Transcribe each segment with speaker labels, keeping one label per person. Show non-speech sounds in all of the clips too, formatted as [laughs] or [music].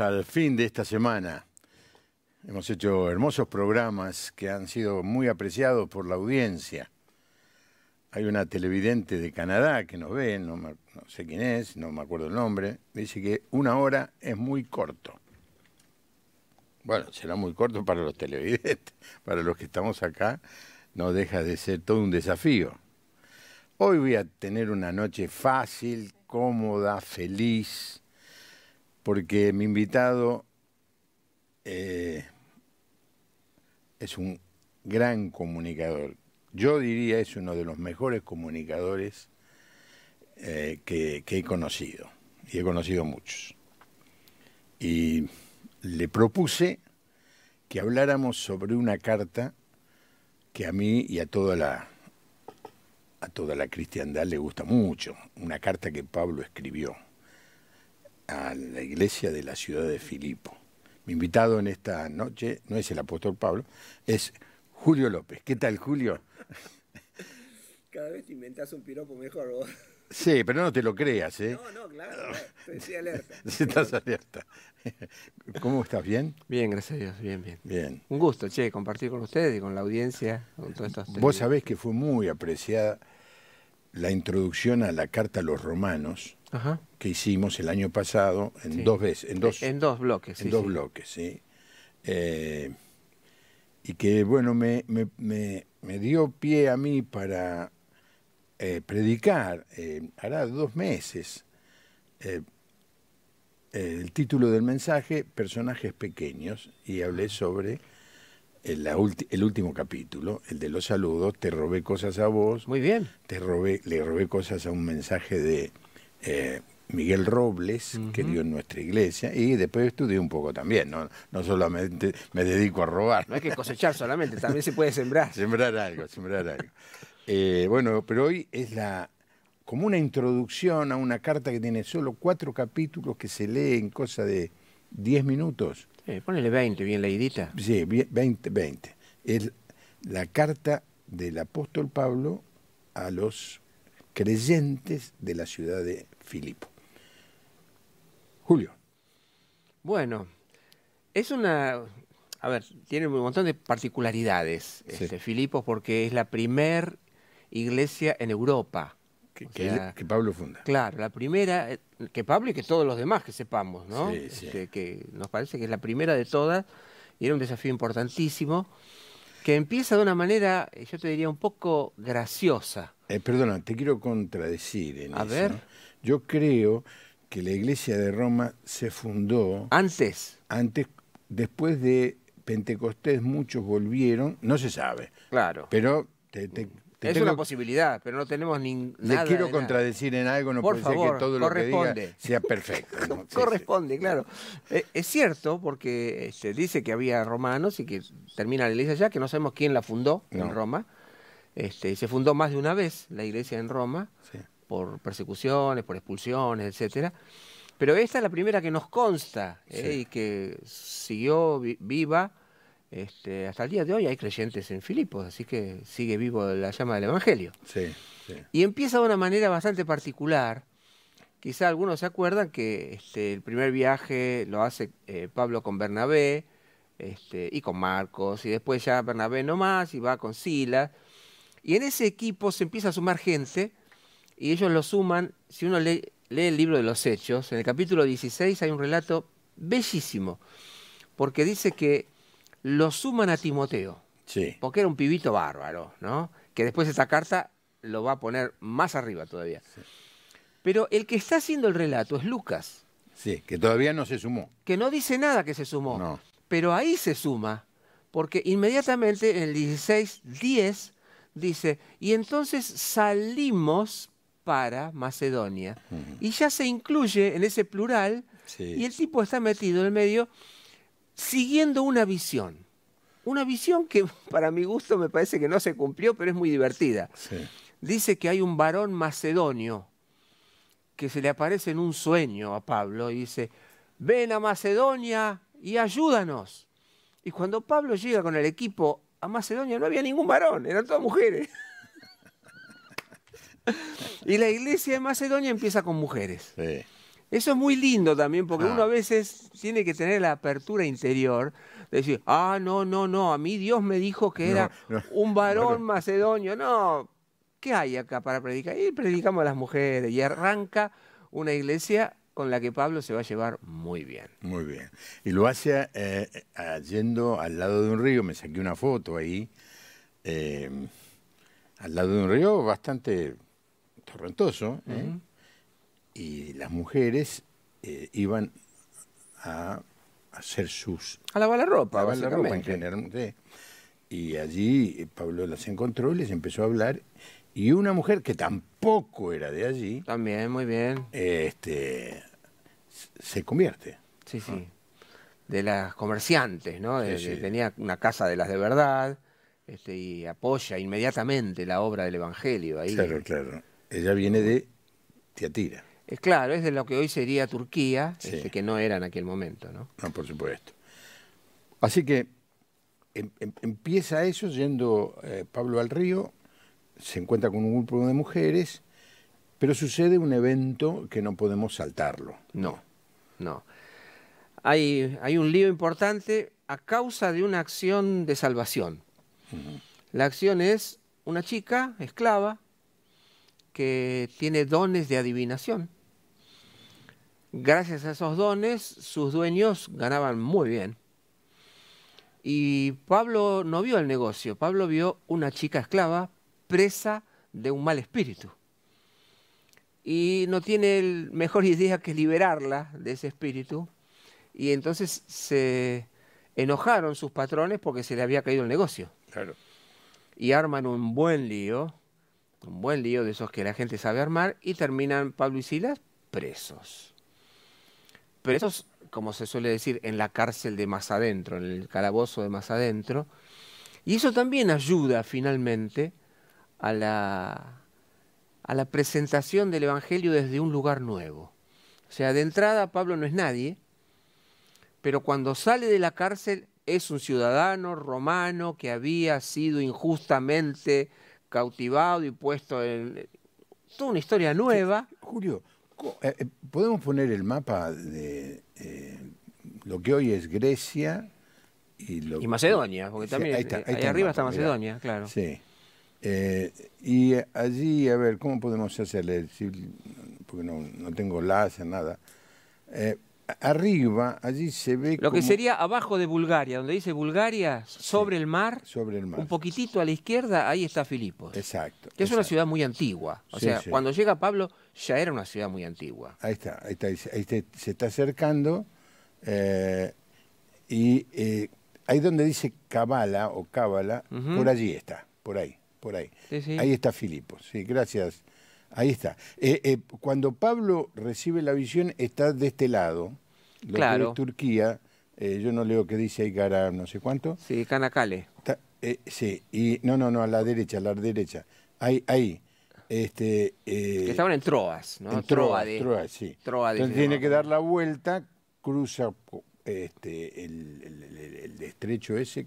Speaker 1: al fin de esta semana. Hemos hecho hermosos programas que han sido muy apreciados por la audiencia. Hay una televidente de Canadá que nos ve, no sé quién es, no me acuerdo el nombre, dice que una hora es muy corto. Bueno, será muy corto para los televidentes, [laughs] para los que estamos acá, no deja de ser todo un desafío. Hoy voy a tener una noche fácil, cómoda, feliz porque mi invitado eh, es un gran comunicador. Yo diría es uno de los mejores comunicadores eh, que, he conocido, y he conocido muchos. Y le propuse que habláramos sobre una carta que a mí y toda la a toda la cristiandad le gusta mucho, una carta que Pablo escribió a la iglesia de la ciudad de Filipo. Mi invitado en esta noche no es el apóstol Pablo, es Julio López. ¿Qué tal, Julio?
Speaker 2: [laughs] Cada vez te inventas un piropo mejor
Speaker 1: Sí, pero no te lo creas, ¿eh? No, no,
Speaker 2: claro. alerta. [laughs] Estás
Speaker 1: alerta. [laughs] ¿Cómo estás? ¿Bien?
Speaker 2: Bien, gracias a Dios. Bien, bien. Bien. Un gusto, che, compartir con ustedes y con la audiencia. Con todos estos Vos
Speaker 1: sabés que fue muy apreciada la introducción a la carta a los romanos que hicimos el año pasado en dos veces, en dos, en
Speaker 2: dos bloques. En dos bloques,
Speaker 1: eh, y que, bueno, me, dio pie a mí para eh, predicar, eh, hará dos meses, el título del mensaje, Personajes Pequeños, y hablé sobre el, el, último capítulo, el de los saludos, te robé cosas a vos. Muy bien. Te robé, le robé cosas a un mensaje de eh, Miguel Robles, que dio en nuestra iglesia, y después estudié un poco también, no, no solamente me dedico a robar. No hay
Speaker 2: que cosechar solamente, también se puede sembrar.
Speaker 1: [laughs] sembrar algo, sembrar algo. Eh, bueno, pero hoy es la como una introducción a una carta que tiene solo cuatro capítulos que se lee en cosa de diez minutos. Sí, ponele 20, bien leidita. Sí, veinte Es la carta del apóstol Pablo a los creyentes de la ciudad de Filipo. Julio.
Speaker 2: Bueno, es una... A ver, tiene un montón de particularidades este, Filipo porque es la primer iglesia en Europa. Que, Pablo funda. Claro, la primera, eh, que Pablo y que todos los demás que sepamos, ¿no? Sí, sí. Este, que nos parece que es la primera de todas y era un desafío importantísimo que empieza de una manera, eh, yo te diría, un poco graciosa.
Speaker 1: Eh, perdona, te quiero contradecir en A ver. Yo creo que la iglesia de Roma se fundó... Antes. Antes, después de Pentecostés muchos volvieron, no se sabe. Claro. Pero es una
Speaker 2: posibilidad, pero no tenemos ni nada. Le quiero
Speaker 1: contradecir en algo, no Por que todo lo que diga sea perfecto.
Speaker 2: [laughs] corresponde, claro. Eh, es cierto, porque se este, dice que había romanos y que termina la iglesia ya, que no sabemos quién la fundó en Roma. Este, se fundó más de una vez la iglesia en Roma, por persecuciones, por expulsiones, etcétera. Pero esta es la primera que nos consta eh, y que siguió viva este, hasta el día de hoy hay creyentes en Filipos, así que sigue vivo la llama del Evangelio. Y empieza de una manera bastante particular. Quizá algunos se acuerdan que este, el primer viaje lo hace eh, Pablo con Bernabé este, y con Marcos, y después ya Bernabé nomás y va con Silas. Y en ese equipo se empieza a sumar gente y ellos lo suman. Si uno lee el libro de los Hechos, en el capítulo 16 hay un relato bellísimo, porque dice que lo suman a Timoteo. Sí. Porque era un pibito bárbaro, ¿no? Que después esa carta lo va a poner más arriba todavía. Pero el que está haciendo el relato es Lucas. Sí, que todavía no se sumó. Que no dice nada que se sumó. No. Pero ahí se suma, porque inmediatamente en el 16, 10 dice, y entonces salimos para Macedonia. Y ya se incluye en ese plural, y el tipo está metido en el medio siguiendo una visión. Una visión que [laughs] para mi gusto me parece que no se cumplió, pero es muy divertida. Dice que hay un varón macedonio que se le aparece en un sueño a Pablo y dice, ven a Macedonia y ayúdanos. Y cuando Pablo llega con el equipo a Macedonia no había ningún varón, eran todas mujeres. [laughs] y la iglesia de Macedonia empieza con mujeres. Sí. Eso es muy lindo también, porque uno a veces tiene que tener la apertura interior de decir, ah, no, no, no, a mí Dios me dijo que era [laughs] un varón macedonio. No, ¿qué hay acá para predicar? Y predicamos a las mujeres y arranca una iglesia con la que Pablo se va a llevar muy bien.
Speaker 1: Muy bien. Y lo hace eh, eh, yendo al lado de un río, me saqué una foto ahí, eh, al lado de un río bastante torrentoso. ¿eh? y las mujeres eh, iban a hacer sus... A lavar la ropa, lavar la ropa en general. Y allí eh, Pablo las encontró y les empezó a hablar. Y una mujer que tampoco era
Speaker 2: de allí... También, muy bien. Este, se convierte. Sí, sí. Ah. De las comerciantes, ¿no? tenía una casa de las de verdad este, y apoya inmediatamente la obra del Evangelio ahí. Claro, claro. Ella viene de Tiatira. Es claro, es de lo que hoy sería Turquía, este, que no era en aquel
Speaker 1: momento, ¿no? No, por supuesto. Así que em, em, empieza eso yendo eh, Pablo al río, se encuentra con un grupo de mujeres, pero sucede un evento que no podemos saltarlo.
Speaker 2: No, no. Hay, un lío importante a causa de una acción de salvación. La acción es una chica esclava que tiene dones de adivinación gracias a esos dones, sus dueños ganaban muy bien. Y Pablo no vio el negocio, Pablo vio una chica esclava presa de un mal espíritu. Y no tiene mejor [laughs] idea que liberarla de ese espíritu. Y entonces se enojaron sus patrones porque se le había caído el negocio. Claro. Y arman un buen lío, un buen lío de esos que la gente sabe armar, y terminan Pablo y Silas presos. Pero eso es, como se suele decir, en la cárcel de más adentro, en el calabozo de más adentro. Y eso también ayuda finalmente a la, a la presentación del Evangelio desde un lugar nuevo. O sea, de entrada Pablo no es nadie, pero cuando sale de la cárcel es un ciudadano romano que había sido injustamente cautivado y puesto en eh, toda una historia nueva.
Speaker 1: Julio, eh, eh, podemos poner el mapa de eh, lo que hoy es Grecia y, lo y Macedonia,
Speaker 2: porque también ahí, arriba está Macedonia, claro.
Speaker 1: Sí. y allí, a ver, ¿cómo podemos hacerle? Porque no, no tengo láser, nada. arriba, allí se ve. Lo que sería
Speaker 2: abajo de Bulgaria, donde dice Bulgaria, sobre el mar. Sobre el mar. Un poquitito a la izquierda, ahí está Filipos. Exacto. Que es una ciudad muy antigua. O sea, cuando llega Pablo, ya era una ciudad muy antigua.
Speaker 1: Ahí está, ahí está, ahí se está acercando eh, y eh, ahí donde dice Cabala o Cábala, por allí está, por ahí, por ahí. Ahí está Filipo, sí, gracias. Ahí está. Eh, cuando Pablo recibe la visión está de este lado, lo claro. Turquía, yo no leo que dice ahí no sé cuánto.
Speaker 2: Sí, Canacale.
Speaker 1: sí, y no, no, no, a la derecha, a la derecha. Ahí, ahí. Este, eh, estaban en Troas, ¿no? En Troas, sí. Entonces tiene que dar la vuelta, cruza
Speaker 2: este, el, estrecho ese.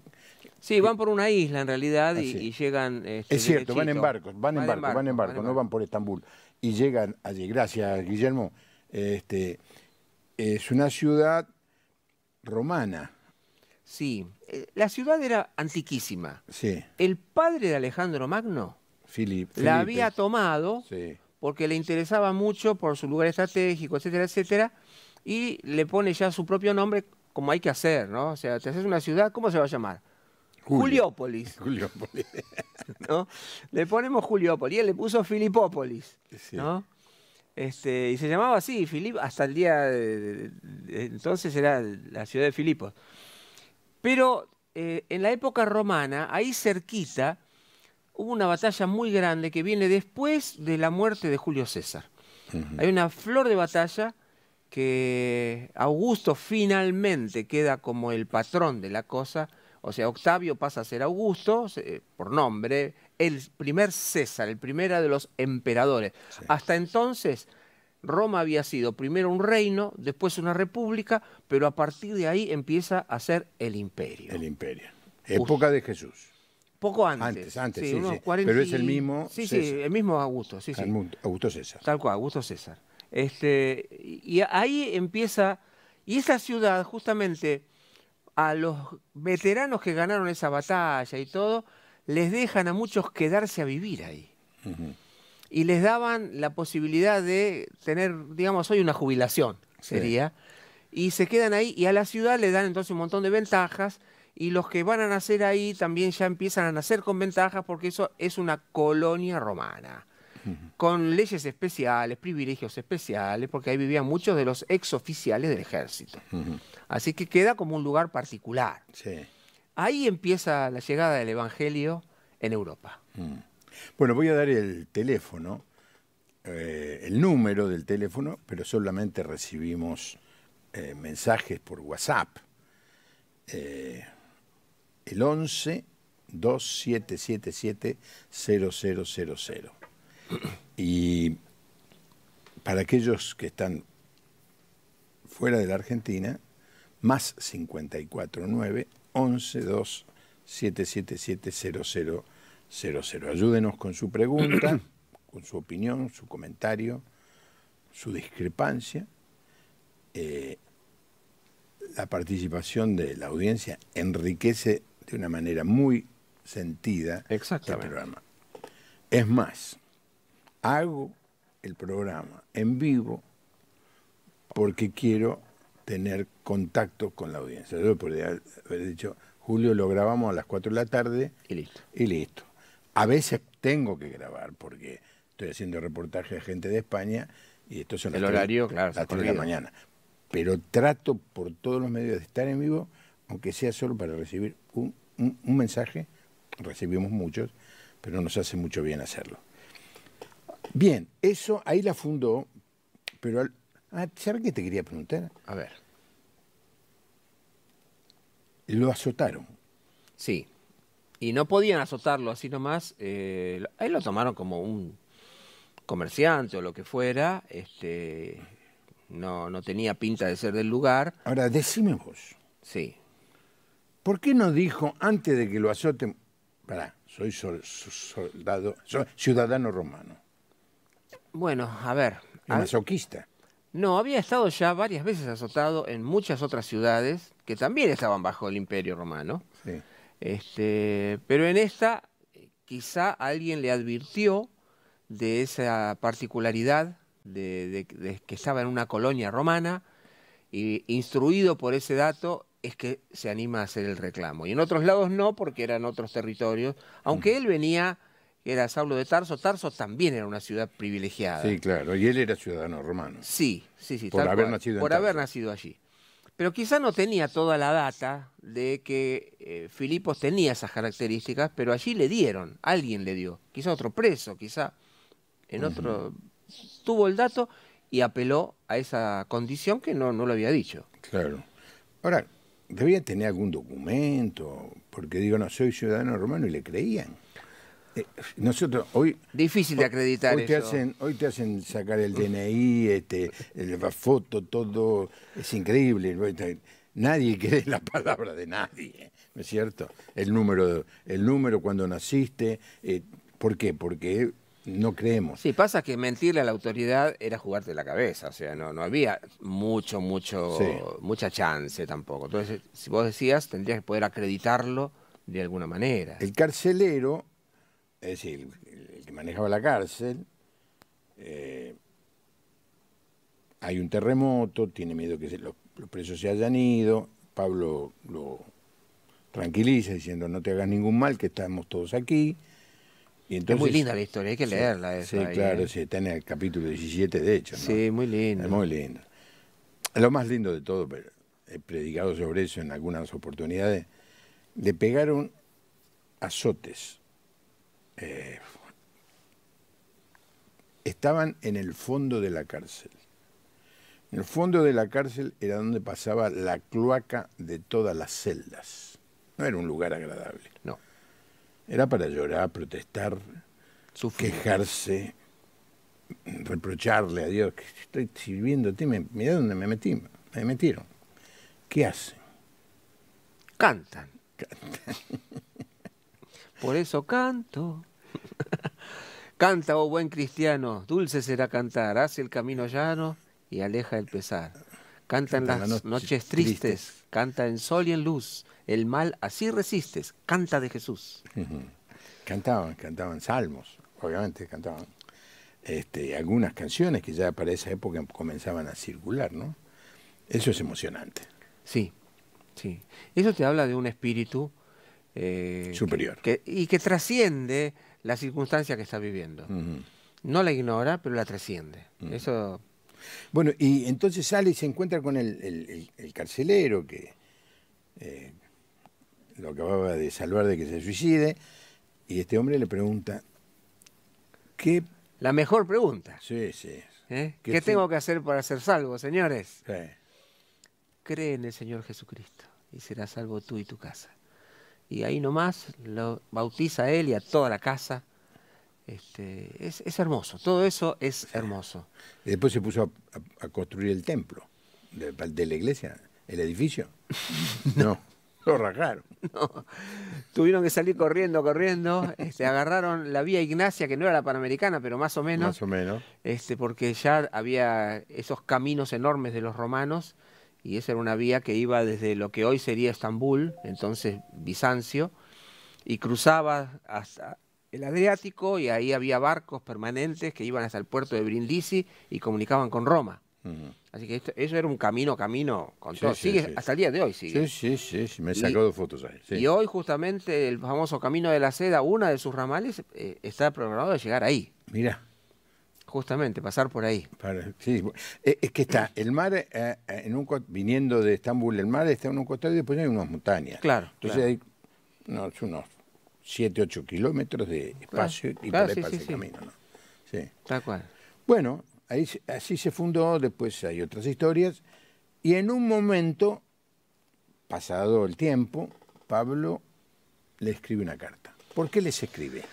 Speaker 2: Sí, van por una isla en realidad y, ah, llegan... Este, es cierto, van en barcos, van, en barco, van en barco, no
Speaker 1: van por Estambul. Y llegan allí, gracias Guillermo. Este, es una ciudad
Speaker 2: romana. Sí, eh, la ciudad era antiquísima. Sí. El padre de Alejandro Magno la había tomado porque le interesaba mucho por su lugar estratégico, etcétera, etcétera, y le pone ya su propio nombre como hay que hacer, ¿no? O sea, te haces una ciudad, ¿cómo se va a llamar? Juliópolis. [laughs] Juliópolis. [laughs] ¿No? Le ponemos Juliópolis. Y él le puso Filipópolis. ¿no? Este, y se llamaba así, Filip, hasta el día de, entonces era la ciudad de Filipos. Pero eh, en la época romana, ahí cerquita, hubo una batalla muy grande que viene después de la muerte de Julio César. Hay una flor de batalla que Augusto finalmente queda como el patrón de la cosa, o sea, Octavio pasa a ser Augusto, eh, por nombre, el primer César, el primero de los emperadores. Hasta entonces, Roma había sido primero un reino, después una república, pero a partir de ahí empieza a ser el imperio. El imperio. Época de Jesús. Poco antes. Antes, sí, unos Pero es el mismo Sí, sí, el mismo Augusto, sí, sí. Augusto César. Tal cual, Augusto César. Este, y ahí empieza, y esa ciudad justamente a los veteranos que ganaron esa batalla y todo, les dejan a muchos quedarse a vivir ahí. Y les daban la posibilidad de tener, digamos, hoy una jubilación, sería. Y se quedan ahí y a la ciudad le dan entonces un montón de ventajas y los que van a nacer ahí también ya empiezan a nacer con ventajas porque eso es una colonia romana, con leyes especiales, privilegios especiales, porque ahí vivían muchos de los exoficiales del ejército. Así que queda como un lugar particular. Ahí empieza la llegada del Evangelio en Europa.
Speaker 1: Mm. Bueno, voy a dar el teléfono, eh, el número del teléfono, pero solamente recibimos eh, mensajes por WhatsApp. Eh, el 11 2777 0000. Y para aquellos que están fuera de la Argentina, más 549 11 0000. Ayúdenos con su pregunta, [clears throat] con su opinión, su comentario, su discrepancia. Eh, la participación de la audiencia enriquece de una manera muy sentida el este programa. Es más, hago el programa en vivo porque quiero tener contacto con la audiencia. Yo podría haber dicho, Julio, lo grabamos a las 4 de la tarde y listo. Y listo. A veces tengo que grabar porque estoy haciendo reportaje de gente de España y esto son el horario,
Speaker 2: las 3 de la mañana.
Speaker 1: Pero trato por todos los medios de estar en vivo aunque sea solo para recibir un, mensaje, recibimos muchos, pero nos hace mucho bien hacerlo. Bien, eso ahí la fundó, pero... Ah, ¿Sabes qué te quería preguntar? A ver. Lo azotaron.
Speaker 2: Sí. Y no podían azotarlo así nomás. Eh, ahí lo tomaron como un comerciante o lo que fuera. Este, no, no tenía pinta de ser del lugar.
Speaker 1: Ahora, decime vos.
Speaker 2: Sí. ¿Por qué no dijo antes de que lo azoten,
Speaker 1: pará, soy soldado, soy ciudadano romano?
Speaker 2: Bueno, a ver. A masoquista. No, había estado ya varias veces azotado en muchas otras ciudades que también estaban bajo el imperio romano. Sí. Este, pero en esta quizá alguien le advirtió de esa particularidad de, de que estaba en una colonia romana y instruido por ese dato es que se anima a hacer el reclamo. Y en otros lados no, porque eran otros territorios, aunque mm. él venía, era Saulo de Tarso, Tarso también era una ciudad privilegiada. Sí, claro,
Speaker 1: y él era ciudadano romano. Sí, sí, sí. Por, haber, nacido por haber
Speaker 2: nacido allí. Pero quizá no tenía toda la data de que eh, Filipos tenía esas características, pero allí le dieron, alguien le dio, quizá otro preso, quizá en otro... Tuvo el dato y apeló a esa condición que no, no lo había dicho. Claro.
Speaker 1: Ahora, debía tener algún documento, porque digo, no, soy ciudadano romano y le creían. Eh, nosotros hoy... Difícil de acreditar hoy te Hacen, hoy te hacen sacar el DNI, este, la foto, todo, es increíble. Este, nadie cree la palabra de
Speaker 2: nadie,
Speaker 1: ¿no es cierto? El número, el número cuando naciste, eh, ¿por qué? Porque no creemos.
Speaker 2: Sí, pasa que mentirle a la autoridad era jugarte la cabeza, o sea, no, había mucho, mucho, mucha chance tampoco. Entonces, si vos decías, tendrías que poder acreditarlo de alguna manera. El
Speaker 1: carcelero,
Speaker 2: es decir, el que manejaba la cárcel,
Speaker 1: eh, hay un terremoto, tiene miedo que los, los presos se hayan ido, Pablo lo tranquiliza diciendo no te hagas ningún mal, que estamos todos aquí es muy linda la historia, hay que leerla. sí, claro, está en el capítulo 17, de hecho. Sí, muy lindo. Es muy lindo. Lo más lindo de todo, pero he predicado sobre eso en algunas oportunidades, le pegaron azotes. Eh, estaban en el fondo de la cárcel. En el fondo de la cárcel era donde pasaba la cloaca de todas las celdas. No era un lugar agradable. No. Era para llorar, protestar, quejarse, reprocharle a Dios que estoy sirviendo a ti, dónde me metí, me metieron. ¿Qué
Speaker 2: hacen? Cantan. [laughs] Por eso canto. [laughs] Canta, oh buen cristiano, dulce será cantar, hace el camino llano y aleja el pesar. Canta en las, noches, tristes, canta en sol y en luz, el mal así resistes, canta de Jesús.
Speaker 1: Cantaban, cantaban salmos, obviamente cantaban este, algunas canciones que ya para esa época comenzaban a circular, ¿no? Eso es emocionante. Sí,
Speaker 2: sí. Eso te habla de un espíritu eh, superior. y que trasciende la circunstancia que está viviendo. No la ignora, pero la trasciende. Eso.
Speaker 1: Bueno, y entonces sale y se encuentra con el, carcelero que, eh, lo acababa de salvar de que se suicide, y este hombre le pregunta, ¿qué... La mejor pregunta. Sí, sí.
Speaker 2: ¿Eh? ¿Qué, tengo que hacer para ser salvo, señores? Sí. Cree en el Señor Jesucristo y serás salvo tú y tu casa. Y ahí nomás lo bautiza a él y a toda la casa. Este, es, hermoso, todo eso es hermoso.
Speaker 1: después se puso a, construir el templo de la iglesia, el edificio.
Speaker 2: [laughs] no. Lo rajaron. [laughs] Tuvieron que salir corriendo, corriendo. Este, agarraron la vía Ignacia, que no era la Panamericana, pero más o menos. Más o menos. Este, porque ya había esos caminos enormes de los romanos y esa era una vía que iba desde lo que hoy sería Estambul, entonces Bizancio, y cruzaba hasta el Adriático y ahí había barcos permanentes que iban hasta el puerto de Brindisi y comunicaban con Roma. Así que eso era un camino, camino con todo. sigue, hasta el día de hoy sigue.
Speaker 1: Sí, sí, sí, me he sacado fotos ahí.
Speaker 2: Y hoy justamente el famoso Camino de la Seda, una de sus ramales, eh, está programado de llegar ahí. Mira. Justamente, pasar por
Speaker 1: ahí. Eh, es que está el mar, eh, en un, viniendo de Estambul, el mar está en un costado y después hay unas montañas.
Speaker 2: Claro. Entonces hay
Speaker 1: unos, siete, 7, 8 kilómetros de espacio y para el camino. Sí. Tal cual. Bueno, así se fundó, después hay otras historias. Y en un momento, pasado el tiempo, Pablo le escribe una carta. ¿Por qué
Speaker 2: les escribe?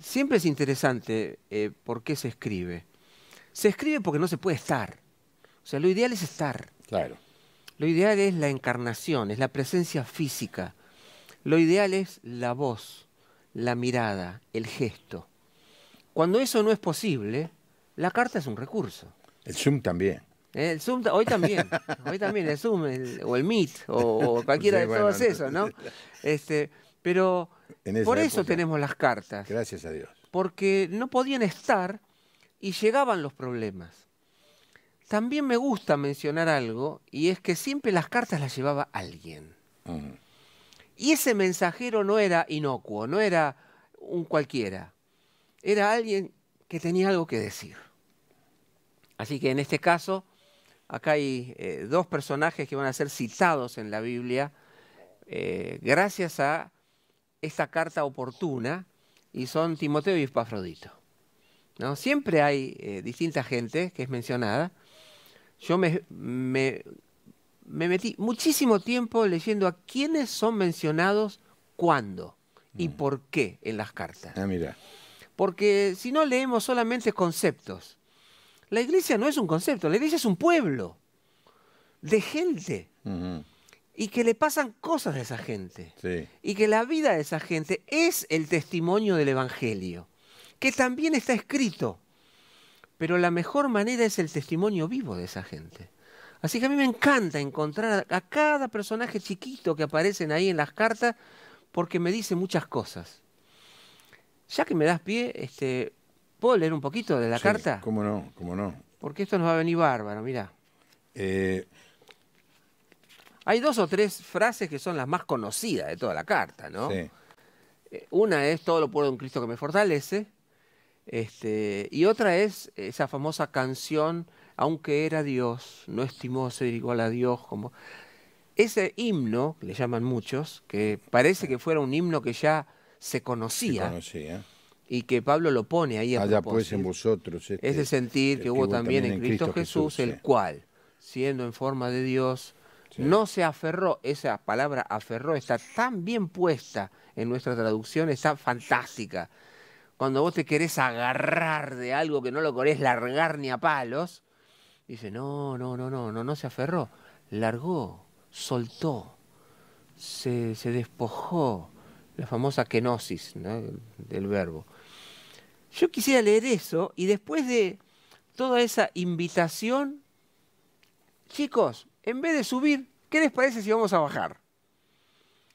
Speaker 2: Siempre es interesante eh, por qué se escribe. Se escribe porque no se puede estar. O sea, lo ideal es estar. Claro. Lo ideal es la encarnación, es la presencia física. Lo ideal es la voz, la mirada, el gesto. Cuando eso no es posible, la carta es un recurso. El Zoom también. Eh, el Zoom hoy también, [laughs] hoy también el Zoom o el Meet o, cualquiera de todos esos, ¿no? [laughs] Este, pero por eso tenemos las cartas. Gracias a Dios. Porque no podían estar y llegaban los problemas. También me gusta mencionar algo y es que siempre las cartas las llevaba alguien. Mm. Y ese mensajero no era inocuo, no era un cualquiera. Era alguien que tenía algo que decir. Así que en este caso, acá hay eh, dos personajes que van a ser citados en la Biblia eh, gracias a esta carta oportuna y son Timoteo y Epafrodito. ¿No? Siempre hay eh, distinta gente que es mencionada. Yo me, metí muchísimo tiempo leyendo a quiénes son mencionados cuándo y mm. por qué en las cartas. Ah, mira. Porque si no leemos solamente conceptos, la iglesia no es un concepto, la iglesia es un pueblo de gente. Y que le pasan cosas a esa gente. Y que la vida de esa gente es el testimonio del Evangelio, que también está escrito. Pero la mejor manera es el testimonio vivo de esa gente. Así que a mí me encanta encontrar a cada personaje chiquito que aparecen ahí en las cartas porque me dice muchas cosas. Ya que me das pie, este, ¿Puedo leer un poquito de la carta?
Speaker 1: ¿Cómo no? ¿Cómo no?
Speaker 2: Porque esto nos va a venir bárbaro, mirá. Eh, Hay dos o tres frases que son las más conocidas de toda la carta, ¿no? Sí. Eh, una es todo lo puedo un Cristo que me fortalece. Este, y otra es esa famosa canción, aunque era Dios, no estimó ser igual a Dios. Como... Ese himno, que le llaman muchos, que parece que fuera un himno que ya se conocía. Se conocía y que Pablo lo pone ahí a Allá pues en
Speaker 1: vosotros. Ese sentir que, este hubo, también, en Cristo, Jesús, el
Speaker 2: cual, siendo en forma de Dios, no se aferró, esa palabra aferró está tan bien puesta en nuestra traducción, está fantástica. Cuando vos te querés agarrar de algo que no lo querés largar ni a palos, dice, no, no, no, no, no, no se aferró, largó, soltó, se, se despojó, la famosa kenosis del verbo yo quisiera leer eso y después de toda esa invitación, chicos, en vez de subir, ¿qué les parece si vamos a bajar?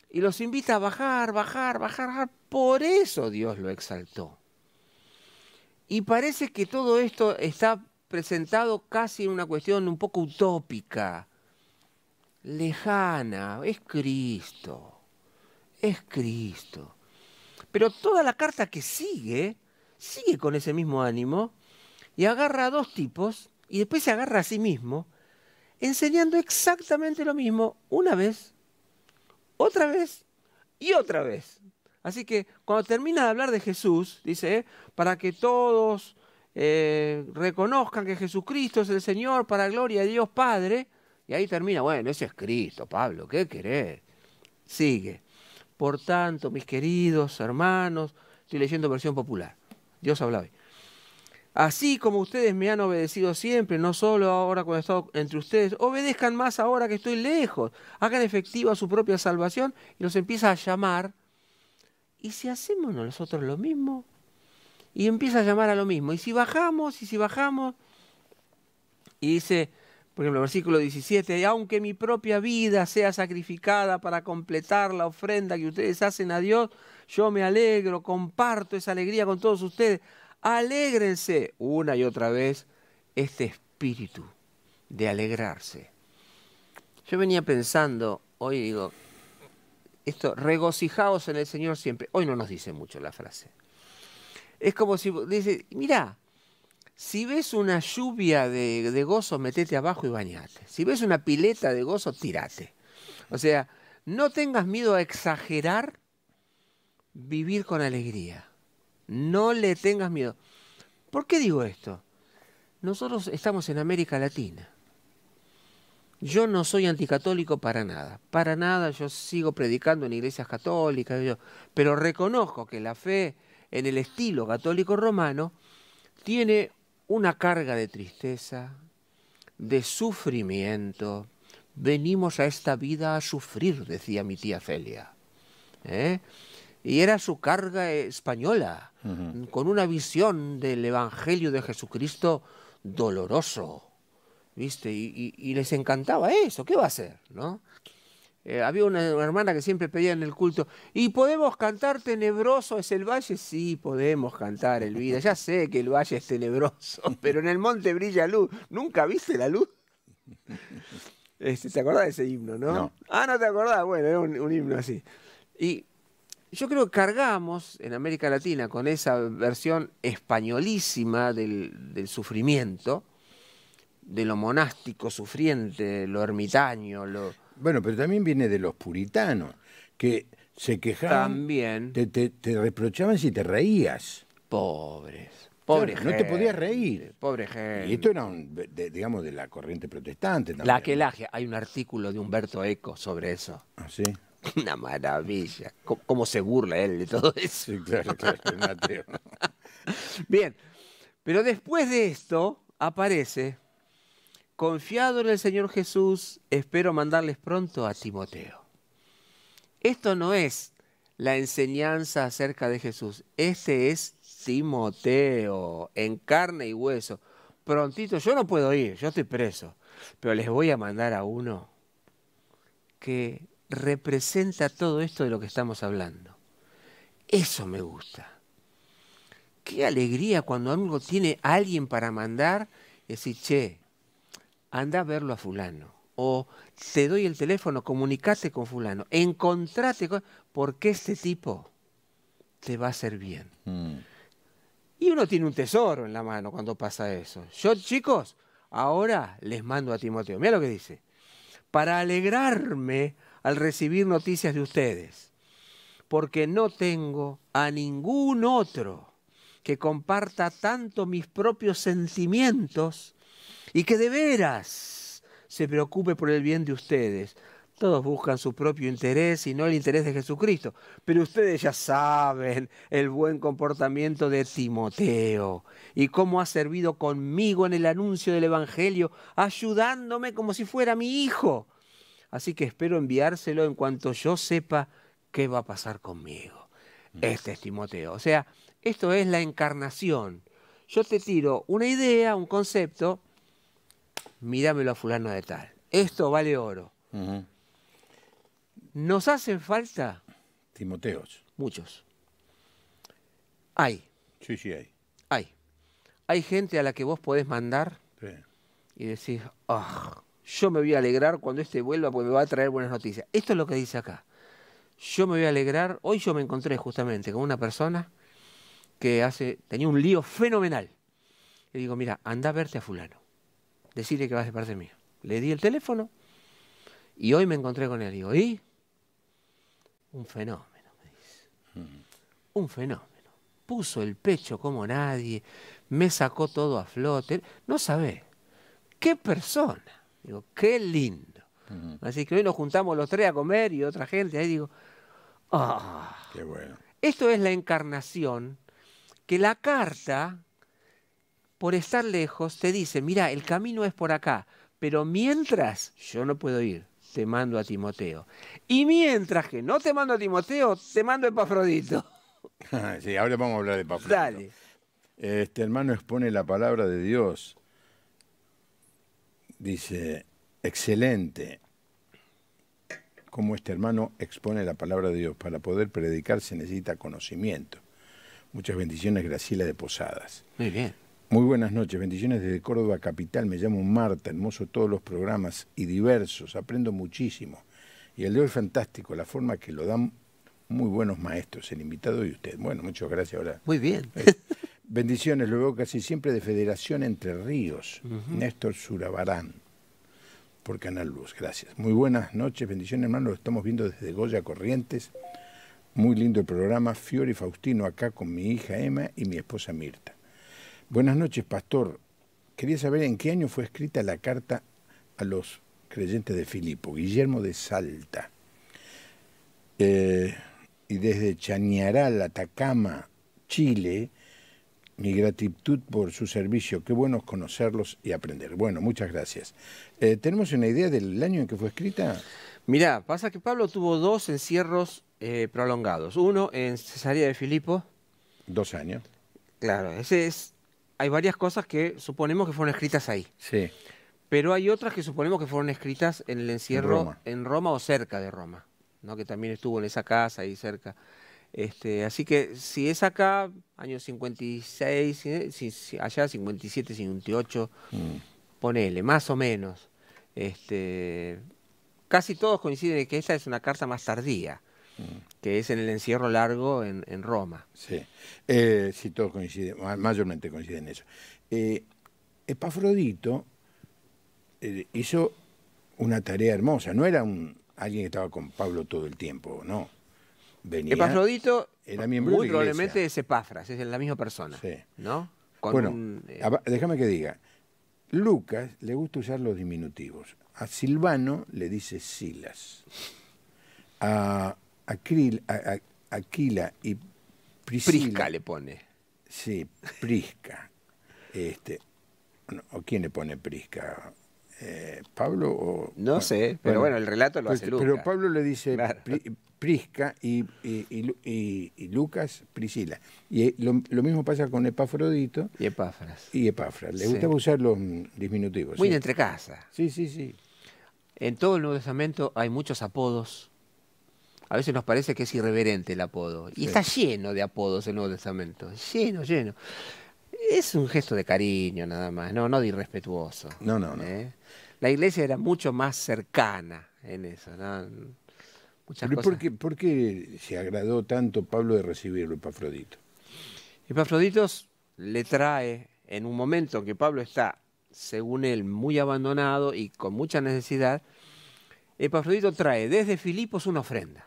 Speaker 2: Y los invita a bajar, bajar, bajar, bajar. Por eso Dios lo exaltó. Y parece que todo esto está presentado casi en una cuestión un poco utópica, lejana. Es Cristo, es Cristo. Pero toda la carta que sigue sigue con ese mismo ánimo y agarra a dos tipos y después se agarra a sí mismo, enseñando exactamente lo mismo una vez, otra vez y otra vez. Así que cuando termina de hablar de Jesús, dice, ¿eh? para que todos eh, reconozcan que Jesucristo es el Señor para gloria de Dios Padre, y ahí termina, bueno, ese es Cristo, Pablo, ¿qué querés? Sigue. Por tanto, mis queridos hermanos, estoy leyendo versión popular. Dios hablaba. Así como ustedes me han obedecido siempre, no solo ahora cuando he estado entre ustedes, obedezcan más ahora que estoy lejos, hagan efectiva su propia salvación y los empieza a llamar. ¿Y si hacemos nosotros lo mismo? Y empieza a llamar a lo mismo. ¿Y si bajamos? ¿Y si bajamos? Y dice, por ejemplo, versículo 17, y aunque mi propia vida sea sacrificada para completar la ofrenda que ustedes hacen a Dios, yo me alegro, comparto esa alegría con todos ustedes. Alégrense una y otra vez este espíritu de alegrarse. Yo venía pensando, hoy digo, esto, regocijaos en el Señor siempre. Hoy no nos dice mucho la frase. Es como si dice, mira, si ves una lluvia de, de, gozo, metete abajo y bañate. Si ves una pileta de gozo, tírate. O sea, no tengas miedo a exagerar vivir con alegría. No le tengas miedo. ¿Por qué digo esto? Nosotros estamos en América Latina. Yo no soy anticatólico para nada, para nada, yo sigo predicando en iglesias católicas, pero reconozco que la fe en el estilo católico romano tiene una carga de tristeza, de sufrimiento. Venimos a esta vida a sufrir, decía mi tía Celia. ¿Eh? y era su carga española, con una visión del Evangelio de Jesucristo doloroso, ¿viste? Y, les encantaba eso, ¿qué va a ser, no? Eh, había una, hermana que siempre pedía en el culto, ¿y podemos cantar tenebroso es el valle? Sí, podemos cantar, el vida ya sé que el valle es tenebroso, [laughs] pero en el monte brilla luz, ¿nunca viste la luz? se este, ¿Te acordás de ese himno, no? Ah, no te acordás, bueno, era un himno así. Y yo creo que cargamos en América Latina con esa versión españolísima del, del sufrimiento, de lo monástico sufriente, lo ermitaño, lo... Bueno, pero también viene de los puritanos, que se quejaban, también.
Speaker 1: Te, te, reprochaban si te reías. Pobres. Pobre gente, No te podías reír. Pobre gente. Y esto era, un, digamos, de la corriente protestante. También. La aquelaje.
Speaker 2: Hay un artículo de Humberto Eco sobre eso. ¿Ah, sí? [laughs] Una maravilla. ¿Cómo se burla él de todo eso? [laughs] Bien, pero después de esto aparece, confiado en el Señor Jesús, espero mandarles pronto a Timoteo. Esto no es la enseñanza acerca de Jesús, Ese es Timoteo, en carne y hueso. Prontito, yo no puedo ir, yo estoy preso, pero les voy a mandar a uno que representa todo esto de lo que estamos hablando. Eso me gusta. Qué alegría cuando algo tiene alguien para mandar y decir, che, anda a verlo a fulano. O te doy el teléfono, comunicate con fulano, encontrate con... Porque este tipo te va a hacer bien. Mm. Y uno tiene un tesoro en la mano cuando pasa eso. Yo, chicos, ahora les mando a Timoteo. Mira lo que dice. Para alegrarme al recibir noticias de ustedes, porque no tengo a ningún otro que comparta tanto mis propios sentimientos y que de veras se preocupe por el bien de ustedes. Todos buscan su propio interés y no el interés de Jesucristo. Pero ustedes ya saben el buen comportamiento de Timoteo y cómo ha servido conmigo en el anuncio del Evangelio, ayudándome como si fuera mi hijo así que espero enviárselo en cuanto yo sepa qué va a pasar conmigo. Este es Timoteo. O sea, esto es la encarnación. Yo te tiro una idea, un concepto, míramelo a fulano de tal. Esto vale oro. ¿Nos hacen falta? Timoteos. Muchos. Hay. Sí, sí, hay. Hay. Hay gente a la que vos podés mandar y decir. ¡ah! yo me voy a alegrar cuando este vuelva porque me va a traer buenas noticias. Esto es lo que dice acá. Yo me voy a alegrar, hoy yo me encontré justamente con una persona que tenía un lío fenomenal. Le digo, mira, anda a verte a fulano, decirle que vas de parte mío. Le di el teléfono y hoy me encontré con él. y digo, ¿y? Un fenómeno, mm. Un fenómeno. Puso el pecho como nadie, me sacó todo a flote. No sabe, qué persona Digo, qué lindo. Así que hoy nos juntamos los tres a comer y otra gente. Ahí digo, ah. qué bueno. Esto es la encarnación que la carta, por estar lejos, te dice, mira, el camino es por acá, pero mientras yo no puedo ir, te mando a Timoteo. Y mientras que no te mando a Timoteo, te mando a Epafrodito. [laughs] sí, ahora vamos a hablar de Epafrodito. Dale. Este hermano expone la palabra de
Speaker 1: Dios Dice, excelente cómo este hermano expone la palabra de Dios. Para poder predicar se necesita conocimiento. Muchas bendiciones, Graciela de Posadas. Muy bien. Muy buenas noches, bendiciones desde Córdoba Capital. Me llamo Marta, hermoso todos los programas y diversos, aprendo muchísimo. Y el de hoy fantástico, la forma que lo dan muy buenos maestros, el invitado y usted. Bueno, muchas gracias ahora. Muy bien. Eh, Bendiciones, lo veo casi siempre de Federación Entre Ríos, Néstor Surabarán, por Canal Luz, gracias. Muy buenas noches, bendiciones hermano, lo estamos viendo desde Goya Corrientes, muy lindo el programa, Fiori Faustino acá con mi hija Emma y mi esposa Mirta. Buenas noches, pastor, quería saber en qué año fue escrita la carta a los creyentes de Filipo, Guillermo de Salta. Eh, y desde Chañaral, Atacama, Chile, mi gratitud por su servicio. Qué bueno conocerlos y aprender. Bueno, muchas gracias. Eh, ¿Tenemos una idea del año en que fue escrita?
Speaker 2: Mirá, pasa que Pablo tuvo dos encierros eh, prolongados. Uno en Cesarea de Filipo. Dos años. Claro, ese es. Hay varias cosas que suponemos que fueron escritas ahí. Sí. Pero hay otras que suponemos que fueron escritas en el encierro en Roma, o cerca de Roma, ¿no? que también estuvo en esa casa ahí cerca. Este, así que si es acá, año 56, allá 57, 58, mm. ponele, más o menos. Este, casi todos coinciden en que esa es una carta más tardía, mm. que es en el encierro largo en,
Speaker 1: Roma. Sí, eh, sí, todos coinciden, mayormente coinciden en eso. Eh, Epafrodito eh, hizo una tarea hermosa, no era un, alguien que estaba con Pablo todo el tiempo, no.
Speaker 2: El Epafrodito, muy probablemente es Epafras, es la misma persona. Sí. ¿no? bueno,
Speaker 1: eh, déjame que diga. Lucas le gusta usar los diminutivos. A Silvano le dice Silas. A, Aquila y Prisca le pone. Sí, Prisca. Este, ¿O quién le pone Prisca? Eh, Pablo o... No sé, pero bueno, el relato lo pues, hace Lucas. Pero Pablo le dice Prisca y, Lucas Priscila. Y eh, lo, mismo pasa con Epafrodito.
Speaker 2: Y Epafras.
Speaker 1: Y Epáfras. Le gusta
Speaker 2: usar los mm, disminutivos. Muy entre casa. Sí, sí, sí. En todo el Nuevo Testamento hay muchos apodos. A veces nos parece que es irreverente el apodo. Y está lleno de apodos el Nuevo Testamento. Lleno, lleno es un gesto de cariño nada más, no, no de irrespetuoso. No, no, no. ¿eh? La iglesia era mucho más cercana en eso. Muchas
Speaker 1: ¿por, qué, se agradó tanto Pablo de
Speaker 2: recibirlo, Epafrodito? Epafrodito le trae en un momento que Pablo está, según él, muy abandonado y con mucha necesidad, Epafrodito trae desde Filipos una ofrenda.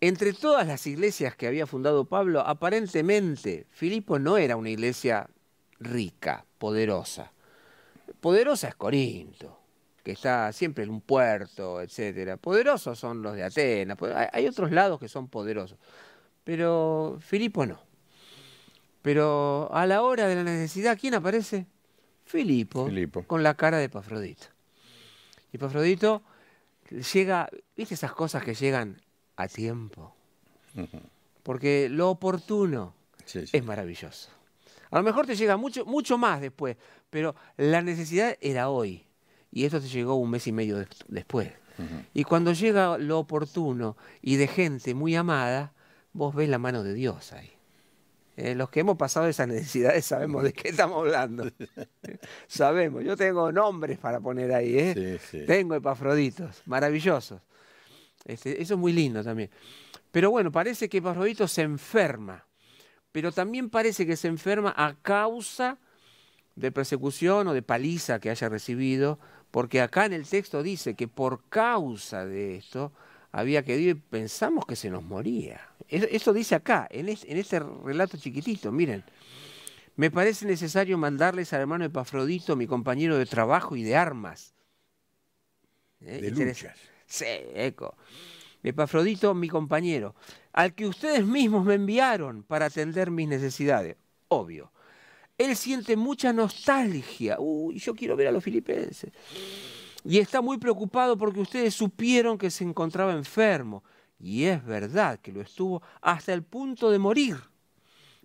Speaker 2: Entre todas las iglesias que había fundado Pablo, aparentemente Filipo no era una iglesia rica, poderosa. Poderosa es Corinto, que está siempre en un puerto, etc. Poderosos son los de Atenas, hay otros lados que son poderosos, pero Filipo no. Pero a la hora de la necesidad, ¿quién aparece? Filipo, con la cara de Pafrodito. Y Pafrodito llega, ¿viste esas cosas que llegan a tiempo. Porque lo oportuno es maravilloso. A lo mejor te llega mucho, mucho más después, pero la necesidad era hoy. Y esto te llegó un mes y medio después. Y cuando llega lo oportuno y de gente muy amada, vos ves la mano de Dios ahí. Eh, los que hemos pasado esas necesidades sabemos de qué estamos hablando. [laughs] sabemos, yo tengo nombres para poner ahí, ¿eh? tengo epafroditos, maravillosos. Este, eso es muy lindo también. Pero bueno, parece que Pafrodito se enferma, pero también parece que se enferma a causa de persecución o de paliza que haya recibido, porque acá en el texto dice que por causa de esto había que y pensamos que se nos moría. Eso dice acá, en, este relato chiquitito, miren. Me parece necesario mandarles al hermano Epafrodito, mi compañero de trabajo y de armas. Eh, de luchas eco. Epafrodito, mi compañero, al que ustedes mismos me enviaron para atender mis necesidades. Obvio. Él siente mucha nostalgia. Uy, yo quiero ver a los filipenses. Y está muy preocupado porque ustedes supieron que se encontraba enfermo. Y es verdad que lo estuvo hasta el punto de morir.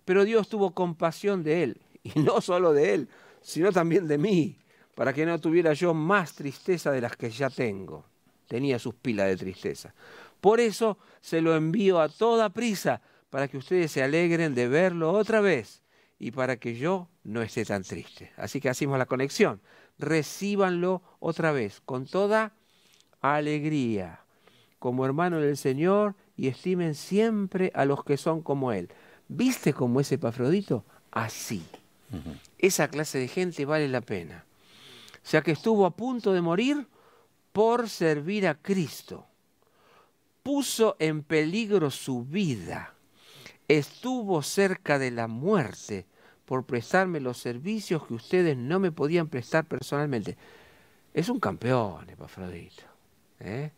Speaker 2: Pero Dios tuvo compasión de él. Y no solo de él, sino también de mí, para que no tuviera yo más tristeza de las que ya tengo tenía sus pilas de tristeza. Por eso se lo envío a toda prisa, para que ustedes se alegren de verlo otra vez y para que yo no esté tan triste. Así que hacemos la conexión. Recíbanlo otra vez, con toda alegría, como hermano del Señor, y estimen siempre a los que son como Él. ¿Viste cómo es Pafrodito, Así. Esa clase de gente vale la pena. O sea que estuvo a punto de morir, por servir a Cristo. Puso en peligro su vida. Estuvo cerca de la muerte por prestarme los servicios que ustedes no me podían prestar personalmente. Es un campeón, Epafrodito. ¿eh?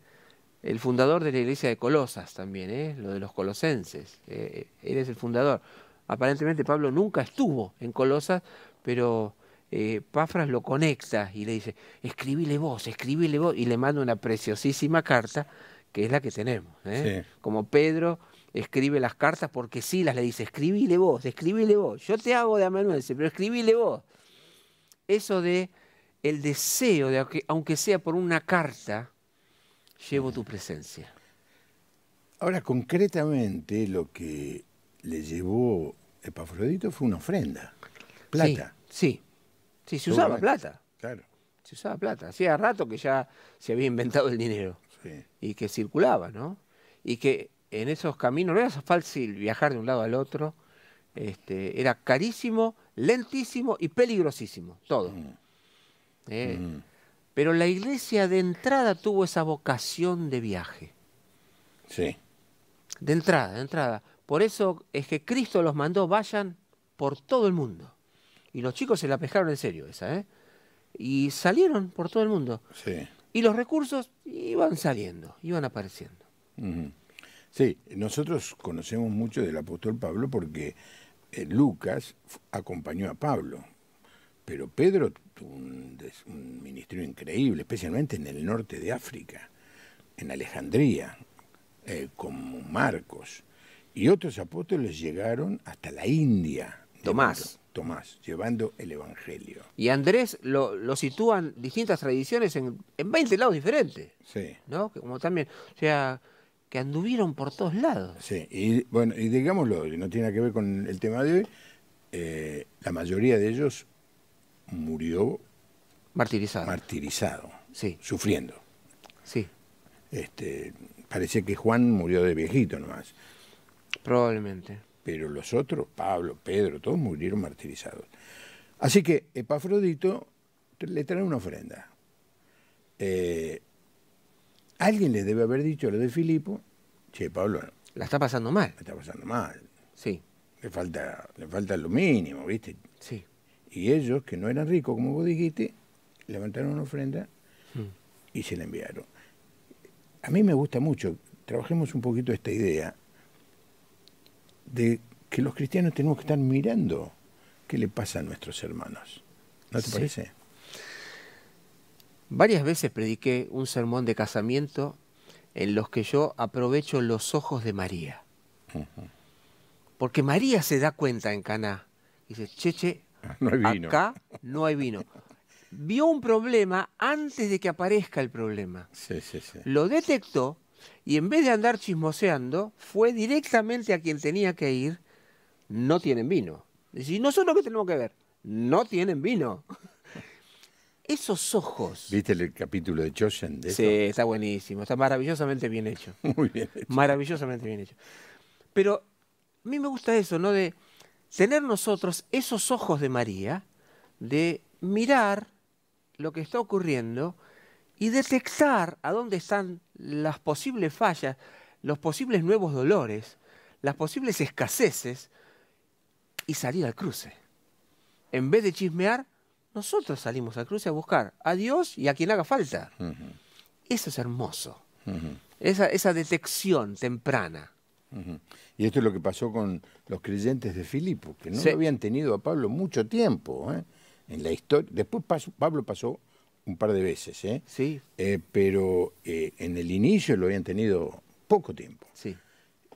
Speaker 2: El fundador de la iglesia de Colosas también, ¿eh? lo de los colosenses. Eh, eh, él es el fundador. Aparentemente Pablo nunca estuvo en Colosas, pero eh, Pafras lo conecta y le dice, escribile vos, escribile vos, y le manda una preciosísima carta, que es la que tenemos. ¿eh? Como Pedro escribe las cartas porque las le dice, escribile vos, escribile vos, yo te hago de amanuense, pero escribile vos. Eso de el deseo de, aunque, aunque sea por una carta, llevo tu presencia.
Speaker 1: Ahora, concretamente, lo que le llevó Epafrodito fue una ofrenda, plata. sí.
Speaker 2: Sí, se usaba plata. Claro.
Speaker 1: Se usaba plata. Hacía
Speaker 2: rato que ya se había inventado el dinero. Sí. Y que circulaba, ¿no? Y que en esos caminos no era fácil viajar de un lado al otro. Este, era carísimo, lentísimo y peligrosísimo, todo. Mm. Eh, mm. Pero la iglesia de entrada tuvo esa vocación de viaje. Sí. De entrada, de entrada. Por eso es que Cristo los mandó, vayan por todo el mundo. Y los chicos se la pescaron en serio esa, ¿eh? Y salieron por todo el mundo. Sí. Y los recursos iban saliendo, iban apareciendo.
Speaker 1: Sí, nosotros conocemos mucho del apóstol Pablo porque eh, Lucas acompañó a Pablo, pero Pedro tuvo un, un, ministerio increíble, especialmente en el norte de África, en Alejandría, eh, con Marcos. Y otros apóstoles llegaron hasta la India. Tomás. Tomás, llevando el Evangelio.
Speaker 2: Y Andrés lo, sitúan distintas tradiciones en, 20 lados diferentes. Sí. ¿No? Como también, o sea, que anduvieron por todos lados.
Speaker 1: Sí, y bueno, y digámoslo, no tiene que ver con el tema de hoy, eh, la mayoría de ellos murió martirizado. Martirizado. Sí. Sufriendo. Sí. Este, parecía que Juan murió de viejito nomás. Probablemente pero los otros, Pablo, Pedro, todos murieron martirizados. Así que Epafrodito le trae una ofrenda. Eh, alguien le debe haber dicho lo de Filipo, che, Pablo,
Speaker 2: la está pasando mal. La
Speaker 1: está pasando mal. Sí. Le falta, le falta lo mínimo, ¿viste? Sí. Y ellos, que no eran ricos, como vos dijiste, levantaron una ofrenda mm. y se la enviaron. A mí me gusta mucho, trabajemos un poquito esta idea de que los cristianos tenemos que estar mirando qué le pasa a nuestros hermanos.
Speaker 2: ¿No te parece? Varias veces prediqué un sermón de casamiento en los que yo aprovecho los ojos de María. Porque María se da cuenta en Caná. Dice, cheche, ah, acá no hay vino. Vio un problema antes de que aparezca el problema. Sí, sí, sí. Lo detectó y en vez de andar chismoseando, fue directamente a quien tenía que ir, no tienen vino. Y nosotros que tenemos que ver, no tienen vino. [laughs] Esos ojos.
Speaker 1: ¿Viste el capítulo de Chosen? sí, está
Speaker 2: buenísimo, está maravillosamente bien hecho. [laughs] Muy bien hecho. Maravillosamente bien hecho. Pero a mí me gusta eso, ¿no? De tener nosotros esos ojos de María, de mirar lo que está ocurriendo y detectar a dónde están las posibles fallas, los posibles nuevos dolores, las posibles escaseces y salir al cruce. En vez de chismear, nosotros salimos al cruce a buscar a Dios y a quien haga falta. Eso es hermoso. esa, detección temprana.
Speaker 1: Y esto es lo que pasó con los creyentes de Filipo, que no habían tenido a Pablo mucho tiempo. ¿eh? En la historia. Después Pablo pasó un par de veces, ¿eh? Sí. Eh, pero eh, en el inicio lo habían tenido poco tiempo. Sí.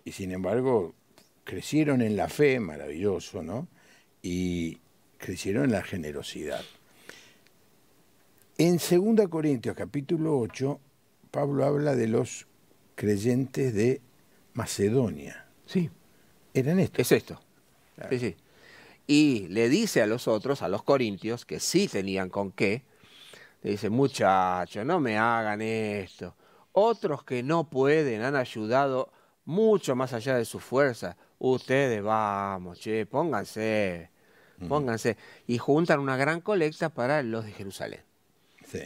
Speaker 1: Y sin embargo, crecieron en la fe, maravilloso, ¿no? Y crecieron en la generosidad. En 2 Corintios capítulo 8, Pablo habla de los creyentes de Macedonia. Sí. Eran estos. Es esto.
Speaker 2: Sí, sí. Y le dice a los otros, a los corintios, que sí tenían con qué, dice dicen, muchachos, no me hagan esto. Otros que no pueden han ayudado mucho más allá de su fuerza. Ustedes, vamos, che, pónganse, pónganse. Y juntan una gran colecta para los de Jerusalén. Sí.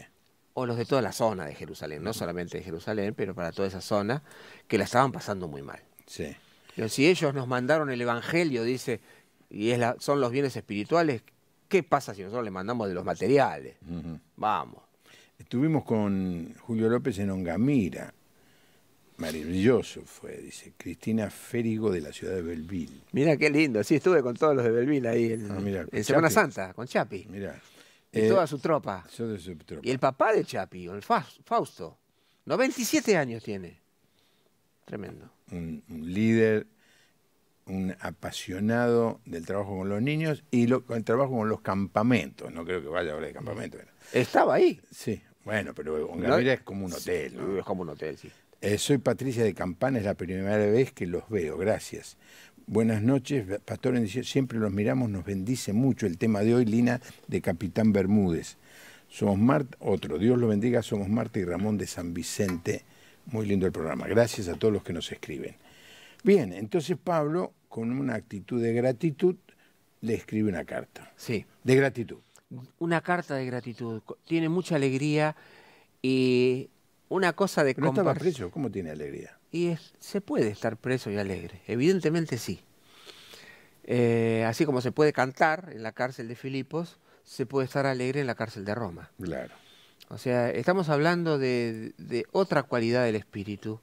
Speaker 2: O los de toda la zona de Jerusalén, no solamente de Jerusalén, pero para toda esa zona, que la estaban pasando muy mal. Sí. si ellos nos mandaron el Evangelio, dice, y son los bienes espirituales, ¿qué pasa si nosotros les mandamos de los materiales? Vamos.
Speaker 1: Estuvimos con Julio López en Ongamira. Maravilloso fue, dice Cristina Férigo de la ciudad de Belville.
Speaker 2: Mira qué lindo, sí, estuve con todos los de Belville ahí en, ah, Semana Santa, con Chapi. Mira. Y eh, toda su tropa. Y el papá de Chapi, el Fausto. 97 años tiene. Tremendo. un
Speaker 1: líder un apasionado del trabajo con los niños y lo, el trabajo con los campamentos. No creo que vaya a hablar de campamento. Estaba ahí. Sí, bueno, pero es como un hotel.
Speaker 2: Es como un hotel, sí.
Speaker 1: Eh, soy Patricia de Campana, es la primera vez que los veo, gracias. Buenas noches, Pastor siempre los miramos, nos bendice mucho el tema de hoy, Lina, de Capitán Bermúdez. Somos Marta, otro, Dios los bendiga, somos Marta y Ramón de San Vicente. Muy lindo el programa, gracias a todos los que nos escriben. Bien, entonces Pablo, con una actitud de gratitud, le escribe una carta. Sí. De gratitud.
Speaker 2: Una carta de gratitud. Tiene mucha alegría y una cosa de... Pero no estaba preso,
Speaker 1: ¿cómo tiene alegría?
Speaker 2: Y es, se puede estar preso y alegre, evidentemente sí. Eh, así como se puede cantar en la cárcel de Filipos, se puede estar alegre en la cárcel de Roma. Claro. O sea, estamos hablando de otra cualidad del espíritu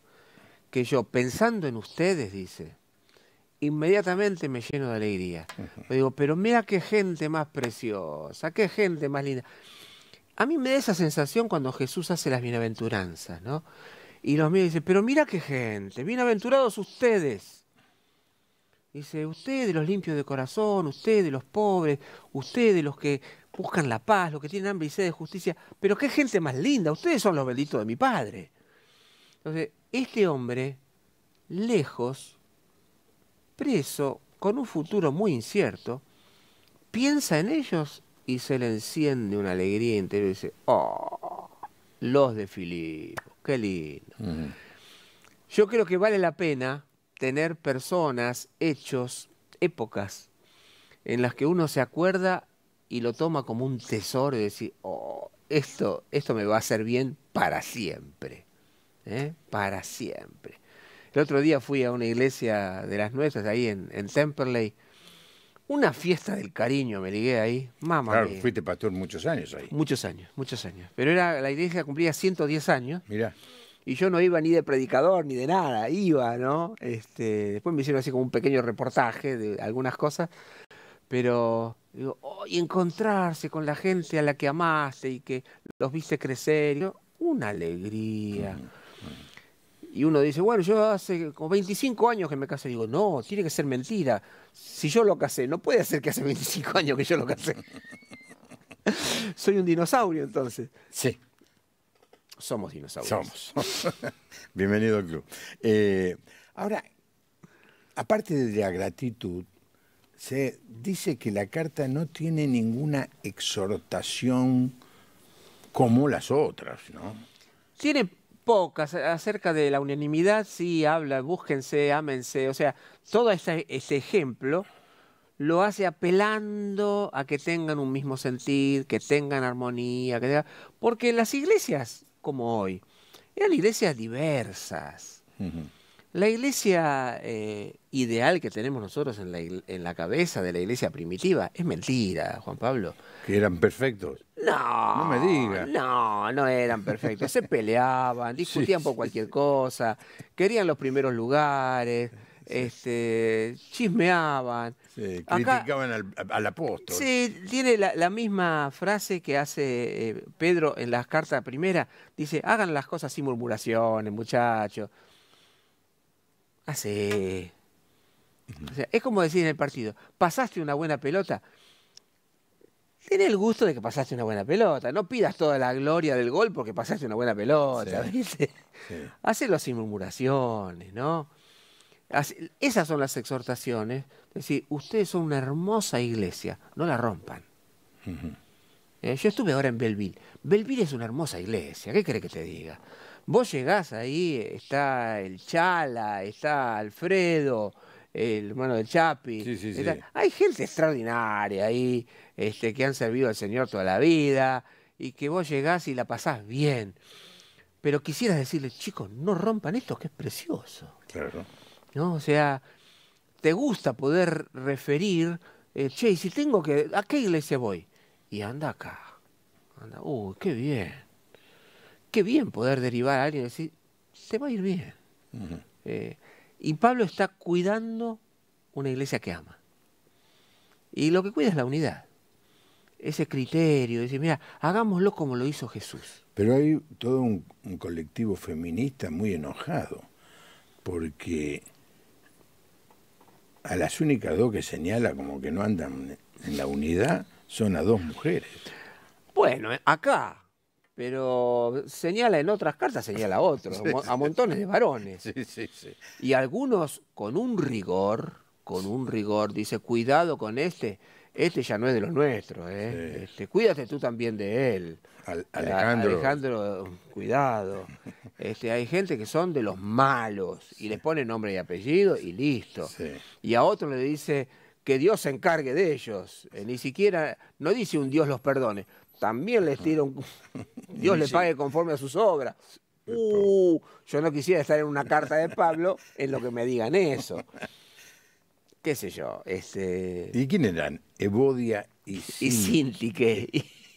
Speaker 2: que yo, pensando en ustedes, dice, inmediatamente me lleno de alegría. me digo, pero mira qué gente más preciosa, qué gente más linda. A mí me da esa sensación cuando Jesús hace las bienaventuranzas, ¿no? Y los míos dicen, pero mira qué gente, bienaventurados ustedes. Dice, ustedes los limpios de corazón, ustedes los pobres, ustedes los que buscan la paz, los que tienen hambre y sed de justicia, pero qué gente más linda, ustedes son los benditos de mi Padre. Entonces, este hombre, lejos, preso, con un futuro muy incierto, piensa en ellos y se le enciende una alegría interior y dice, ¡oh! Los de Filipo, qué lindo. Yo creo que vale la pena tener personas, hechos, épocas en las que uno se acuerda y lo toma como un tesoro y decir, oh, esto, esto me va a hacer bien para siempre. ¿eh? para siempre. El otro día fui a una iglesia de las nuestras, ahí en, en Temperley, una fiesta del cariño, me ligué ahí. Mamá. Claro, fuiste pastor muchos años ahí. Muchos años, muchos años. Pero era la iglesia cumplía 110 años. Mirá. Y yo no iba ni de predicador ni de nada, iba, ¿no? Este, después me hicieron así como un pequeño reportaje de algunas cosas. Pero oh, y encontrarse con la gente a la que amaste y que los viste crecer, una alegría. Mm. Y uno dice, bueno, yo hace como 25 años que me casé. Digo, no, tiene que ser mentira. Si yo lo casé, no puede ser que hace 25 años que yo lo casé. [laughs] Soy un dinosaurio entonces. Sí. Somos dinosaurios.
Speaker 1: Somos. [laughs] Bienvenido al club. Eh, ahora, aparte de la gratitud, se dice que la carta no tiene ninguna exhortación como las otras, ¿no?
Speaker 2: Tiene pocas, acerca de la unanimidad sí habla, búsquense, ámense, o sea, todo ese, ejemplo lo hace apelando a que tengan un mismo sentir, que tengan armonía, que porque las iglesias como hoy eran iglesias diversas. La iglesia eh, ideal que tenemos nosotros en la, cabeza de la iglesia primitiva es mentira, Juan Pablo. Que
Speaker 1: eran perfectos.
Speaker 2: No. No me digas. No, no eran perfectos. Se peleaban, [laughs] discutían por cualquier cosa, querían los primeros lugares. Este, chismeaban. criticaban al, apóstol. Sí, tiene la, misma frase que hace eh, Pedro en las cartas primera. Dice, hagan las cosas sin murmuraciones, muchachos es como decir en el partido, pasaste una buena pelota. tiene el gusto de que pasaste una buena pelota. No pidas toda la gloria del gol porque pasaste una buena pelota. Sí. las murmuraciones, ¿no? esas son las exhortaciones. Es decir, ustedes son una hermosa iglesia, no la rompan. Eh, yo estuve ahora en Belleville Belleville es una hermosa iglesia, ¿qué crees que te diga? Vos llegás ahí, está el Chala, está Alfredo, el hermano del Chapi. Hay gente extraordinaria ahí, este, que han servido al Señor toda la vida y que vos llegás y la pasás bien. Pero quisieras decirle, chicos, no rompan esto que es precioso. Claro. ¿No? O sea, te gusta poder referir, eh, che, si tengo que, ¿a qué iglesia voy? Y anda acá. Anda, uy, qué bien qué bien poder derivar a alguien y decir, se va a ir bien. Eh, y Pablo está cuidando una iglesia que ama. Y lo que cuida es la unidad. Ese criterio, decir, mira, hagámoslo como lo hizo Jesús.
Speaker 1: Pero hay todo un colectivo feminista muy enojado, porque a las únicas dos que señala como que no andan en la unidad son a dos mujeres.
Speaker 2: Bueno, eh, acá, pero señala en otras cartas, señala a otros, a [laughs] montones de varones. y algunos con un rigor, con un rigor, dice, cuidado con este, este ya no es de los nuestros, ¿eh? Este, cuídate tú también de él. Alejandro. Alejandro, cuidado. [laughs] Este, hay gente que son de los malos y les pone nombre y apellido y listo. Y a otro le dice, que Dios se encargue de ellos. Eh, ni siquiera, no dice un Dios los perdone también les tira [laughs] Dios le pague conforme a sus obras. Uh, yo no quisiera estar en una carta de Pablo en lo que me digan eso. ¿Qué sé yo? Este... ¿Y quién eran? Ebodia y, Cinti.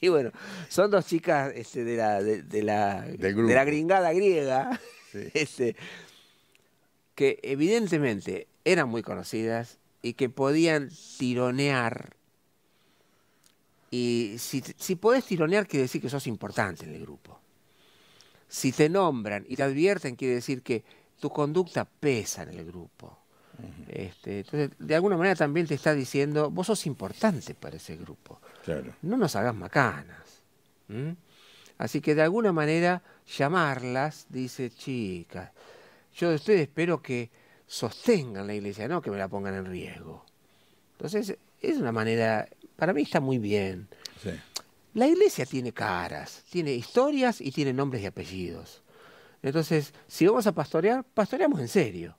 Speaker 2: Y, bueno, son dos chicas este, de, la, de, la, la gringada griega [laughs] este, que evidentemente eran muy conocidas y que podían tironear y si, si podés tironear, quiere decir que sos importante en el grupo. Si te nombran y te advierten, quiere decir que tu conducta pesa en el grupo. Este, entonces, de alguna manera también te está diciendo, vos sos importante para ese grupo. No nos hagas macanas. Así que de alguna manera llamarlas, dice, chicas, yo de ustedes espero que sostengan la iglesia, no que me la pongan en riesgo. Entonces, es una manera, para mí está muy bien. La iglesia tiene caras, tiene historias y tiene nombres y apellidos. Entonces, si vamos a pastorear, pastoreamos en serio.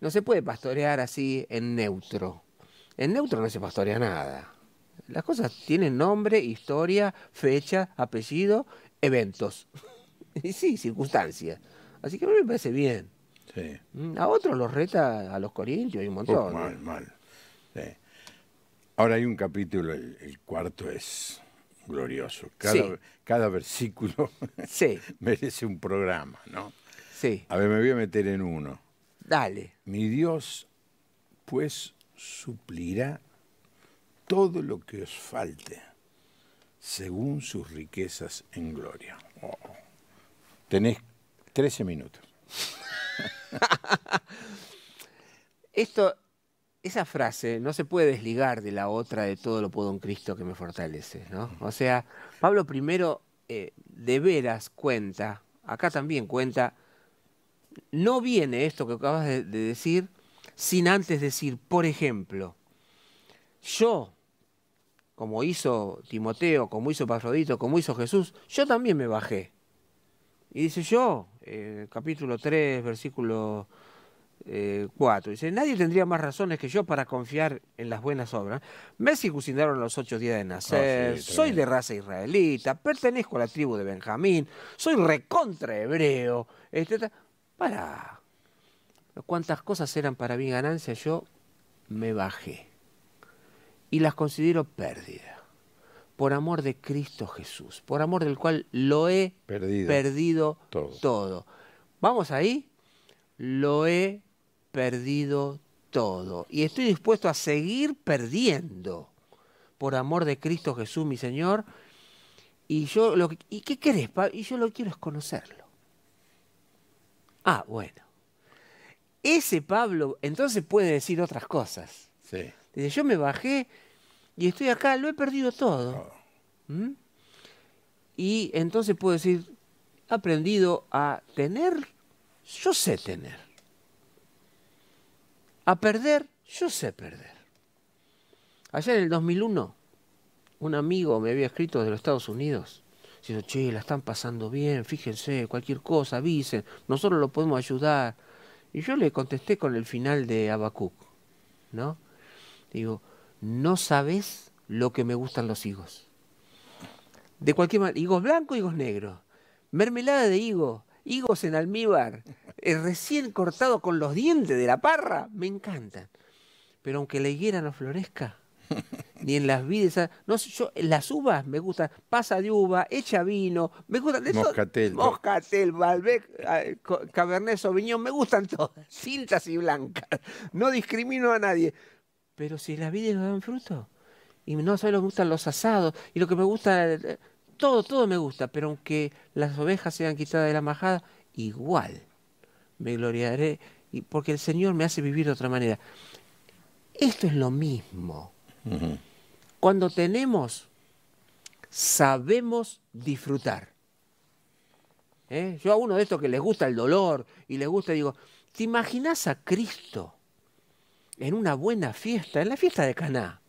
Speaker 2: No se puede pastorear así en neutro. En neutro no se pastorea nada. Las cosas tienen nombre, historia, fecha, apellido, eventos. [laughs] y sí, circunstancias. Así que a mí me parece bien. Mm, a otros los reta a los corintios y un montón. mal, ¿eh? mal.
Speaker 1: Ahora hay un capítulo, el, cuarto es glorioso. Cada, versículo [laughs] merece un programa, ¿no? Sí. A ver, me voy a meter en uno. Dale. Mi Dios, pues, suplirá todo lo que os falte según sus riquezas en gloria. Oh. Tenés
Speaker 2: 13 minutos. [laughs] Esto esa frase no se puede desligar de la otra de todo lo puedo en Cristo que me fortalece, ¿no? O sea, Pablo primero eh, de veras cuenta, acá también cuenta, no viene esto que acabas de, decir sin antes decir, por ejemplo, yo, como hizo Timoteo, como hizo Pafrodito, como hizo Jesús, yo también me bajé. Y dice yo, capítulo 3, versículo eh, cuatro Dice, nadie tendría más razones que yo para confiar en las buenas obras. Me cocinaron los ocho días de ah, nacer, soy de raza israelita, pertenezco a la tribu de Benjamín, soy recontra hebreo, etc. Para. Cuántas cosas eran para mi ganancia, yo me bajé. Y las considero pérdida por amor de Cristo Jesús, por amor del cual lo he perdido, todo. ¿Vamos ahí? Lo he perdido todo y estoy dispuesto a seguir perdiendo por amor de Cristo Jesús, mi Señor. Y yo lo ¿y qué querés? Y yo lo quiero es conocerlo. Ah, bueno. Ese Pablo entonces puede decir otras cosas. yo me bajé y estoy acá, lo he perdido todo. Oh. ¿Mm? Y entonces puedo decir, aprendido a tener, yo sé tener. A perder, yo sé perder. Ayer en el 2001, un amigo me había escrito de los Estados Unidos, diciendo, che, la están pasando bien, fíjense, cualquier cosa, avisen, nosotros lo podemos ayudar. Y yo le contesté con el final de Abacuc, ¿no? Digo, no sabes lo que me gustan los higos. De cualquier manera, higos blancos, higos negros. Mermelada de higo, higos en almíbar, eh, recién cortado con los dientes de la parra, me encantan. Pero aunque la higuera no florezca, [laughs] ni en las vides, ah, no yo, las uvas me gustan, pasa de uva, echa vino, me gustan Moscatel. Moscatel, Malbec, ah, eh, Cabernet Sauvignon, me gustan todas, [laughs] cintas y blancas. No discrimino a nadie. Pero si las vides no dan fruto, y no solo me gustan los asados, y lo que me gusta... Eh, todo, todo me gusta, pero aunque las ovejas sean quitadas de la majada, igual me gloriaré, porque el Señor me hace vivir de otra manera. Esto es lo mismo. Cuando tenemos, sabemos disfrutar. ¿Eh? Yo a uno de estos que les gusta el dolor y les gusta, digo, ¿te imaginas a Cristo en una buena fiesta, en la fiesta de Caná?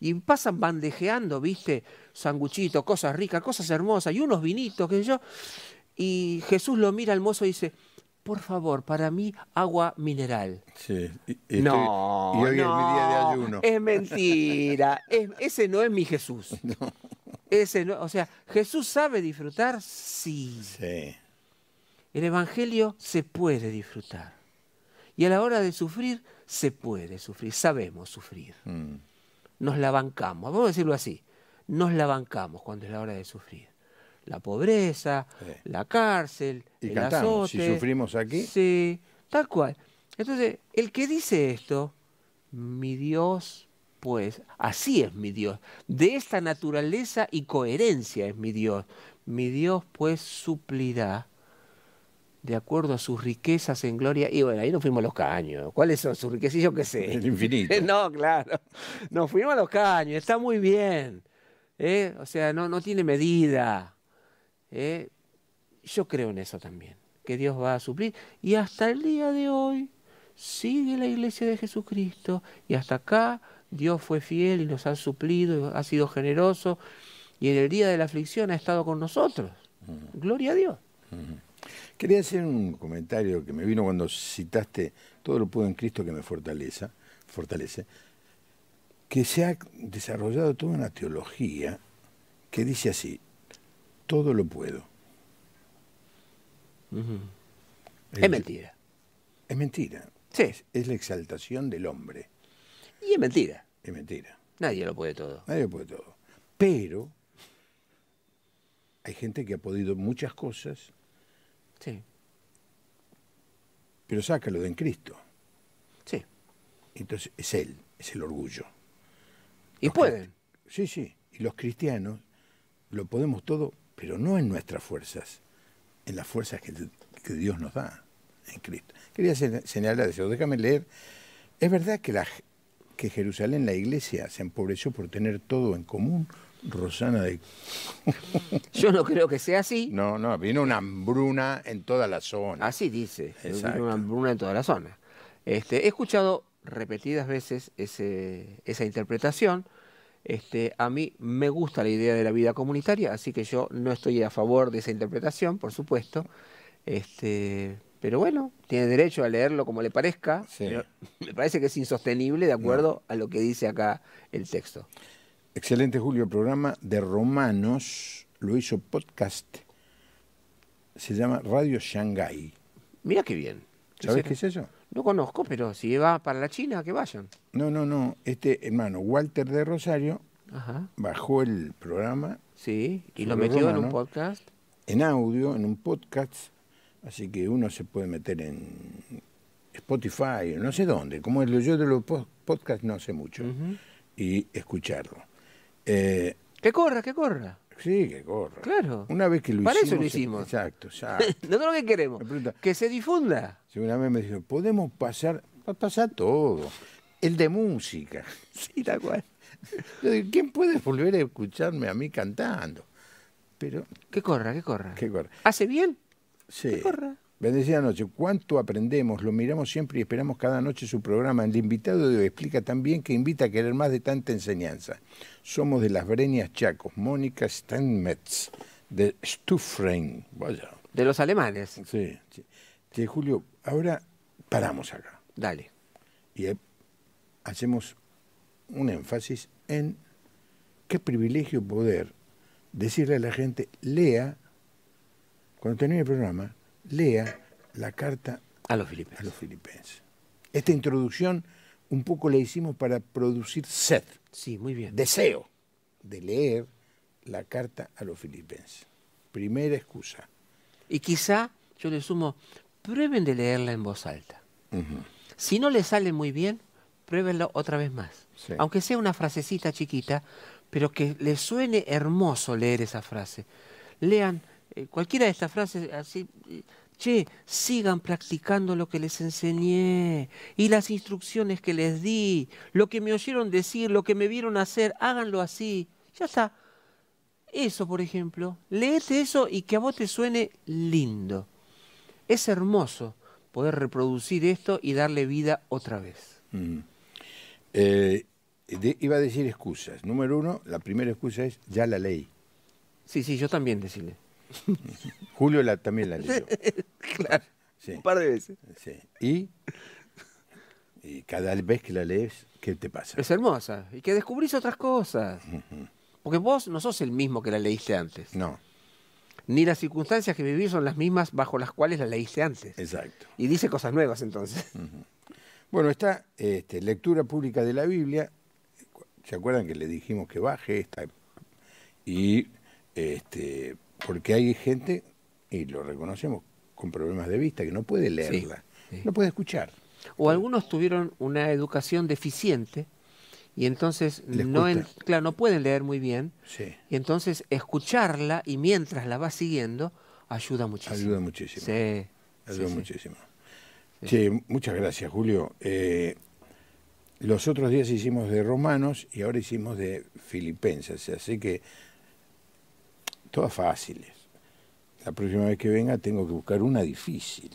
Speaker 2: y pasan bandejeando, viste, sanguchitos, cosas ricas, cosas hermosas, y unos vinitos, qué sé yo. Y Jesús lo mira al mozo y dice, por favor, para mí agua mineral.
Speaker 1: Sí. Y, hoy es mi día de ayuno. Es mentira.
Speaker 2: ese no es mi Jesús. [laughs] Ese no, o sea, Jesús sabe disfrutar, sí. sí. El Evangelio se puede disfrutar. Y a la hora de sufrir, se puede sufrir, sabemos sufrir. Mm nos la bancamos, vamos a decirlo así, nos la bancamos cuando es la hora de sufrir. La pobreza, la cárcel, y Si sufrimos aquí. Sí, tal cual. Entonces, el que dice esto, mi Dios, pues, así es mi Dios. De esta naturaleza y coherencia es mi Dios. Mi Dios, pues, suplirá de acuerdo a sus riquezas en gloria. Y bueno, ahí nos fuimos a los caños. ¿Cuáles son sus riquezas? Yo qué sé. [laughs] El infinito. [laughs] no, claro. Nos fuimos a los caños. Está muy bien. ¿eh? O sea, no, no tiene medida. ¿eh? Yo creo en eso también. Que Dios va a suplir. Y hasta el día de hoy sigue la iglesia de Jesucristo. Y hasta acá Dios fue fiel y nos ha suplido, ha sido generoso. Y en el día de la aflicción ha estado con nosotros. Gloria a Dios. Quería
Speaker 1: hacer un comentario que me vino cuando citaste Todo lo puedo en Cristo que me fortaleza, fortalece, que se ha desarrollado toda una teología que dice así, todo lo puedo. es, mentira. Es mentira. Sí. Es, la exaltación del hombre. Y es mentira.
Speaker 2: Es mentira. Nadie lo puede todo. Nadie lo puede todo.
Speaker 1: Pero hay gente que ha podido muchas cosas Sí. Pero sácalo de en Cristo. Sí. Entonces es Él, es el orgullo. Y pueden. Sí, sí. Y los cristianos lo podemos todo, pero no en nuestras fuerzas, en las fuerzas que, Dios nos da en Cristo. Quería señalar eso, déjame leer. Es verdad que, la, que Jerusalén, la iglesia, se empobreció por tener todo en común Rosana de...
Speaker 2: [laughs] Yo no creo que sea así. No, no, vino una hambruna en toda la zona. Así dice, vino una hambruna en toda la zona. Este, he escuchado repetidas veces esa interpretación. Este, a mí me gusta la idea de la vida comunitaria, así que yo no estoy a favor de esa interpretación, por supuesto. Este, pero bueno, tiene derecho a leerlo como le parezca. [laughs] me parece que es insostenible de acuerdo a lo que dice acá
Speaker 1: el texto. Excelente, Julio. El programa de Romanos lo hizo podcast. Se llama Radio Shanghai.
Speaker 2: Mira qué bien. ¿Sabes qué es eso? No conozco, pero si va para la China, que vayan.
Speaker 1: No, no, no. Este hermano, Walter de Rosario, bajó el programa.
Speaker 2: Sí, y lo metió en un podcast.
Speaker 1: En audio, en un podcast. Así que uno se puede meter en Spotify, no sé dónde. Como yo de los podcasts no sé mucho. Y escucharlo. Eh, que corra, que corra. Sí, que corra. Claro. Una vez que lo Para hicimos. eso lo hicimos. Exacto, [laughs] lo que queremos. que se difunda. Seguramente me dijo, podemos pasar, pasar todo. El de música. [laughs] Sí, la cual. ¿quién puede volver a escucharme a mí cantando? Pero. Que corra, que corra. Que corra. ¿Hace bien? Sí. Que corra. Bendecida noche. ¿Cuánto aprendemos? Lo miramos siempre y esperamos cada noche su programa. El invitado de hoy explica también que invita a querer más de tanta enseñanza. Somos de las Breñas Chacos, Mónica Steinmetz, de Stufring Vaya. De los alemanes. Sí. sí. Julio, ahora paramos acá. Dale. Y eh, hacemos un énfasis en qué privilegio poder decirle a la gente, lea, cuando termine el programa, lea la carta a los filipenses. Esta introducción un poco la hicimos para producir sed. Sí, muy bien. Deseo de leer la
Speaker 2: carta a los filipenses. Primera excusa. Y quizá, yo le sumo, prueben de leerla en voz alta. Si no le sale muy bien, pruébenlo otra vez más. Aunque sea una frasecita chiquita, pero que le suene hermoso leer esa frase. Lean eh, cualquiera de estas frases eh, así, eh, che, sigan practicando lo que les enseñé y las instrucciones que les di, lo que me oyeron decir, lo que me vieron hacer, háganlo así. Ya está. Eso, por ejemplo, leete eso y que a vos te suene lindo. Es hermoso poder reproducir esto y darle vida otra vez. Mm.
Speaker 1: iba a decir excusas. Número uno, la primera excusa es ya la ley. Sí, sí, yo también decirle. Julio también la leyó.
Speaker 2: [laughs] claro,
Speaker 1: un par de veces.
Speaker 2: Y, cada vez que la lees, ¿qué te pasa? Es hermosa. Y que descubrís otras cosas. Porque vos no sos el mismo que la leíste antes. No. Ni las circunstancias que vivís son las mismas bajo las cuales la leíste antes. Exacto. Y dice cosas nuevas entonces. Bueno, está este, lectura
Speaker 1: pública de la Biblia, ¿se acuerdan que le dijimos que baje esta? Y este, porque hay gente, y lo reconocemos, con problemas de vista, que no puede leerla,
Speaker 2: no puede escuchar. O algunos tuvieron una educación deficiente y entonces no, claro, no pueden leer muy bien. Y entonces escucharla y mientras la va siguiendo ayuda muchísimo.
Speaker 1: Ayuda muchísimo. Sí. Ayuda muchísimo. muchas gracias, Julio. Eh, los otros días hicimos de Romanos y ahora hicimos de Filipenses, así que todas fáciles. La próxima vez que venga tengo que buscar una difícil.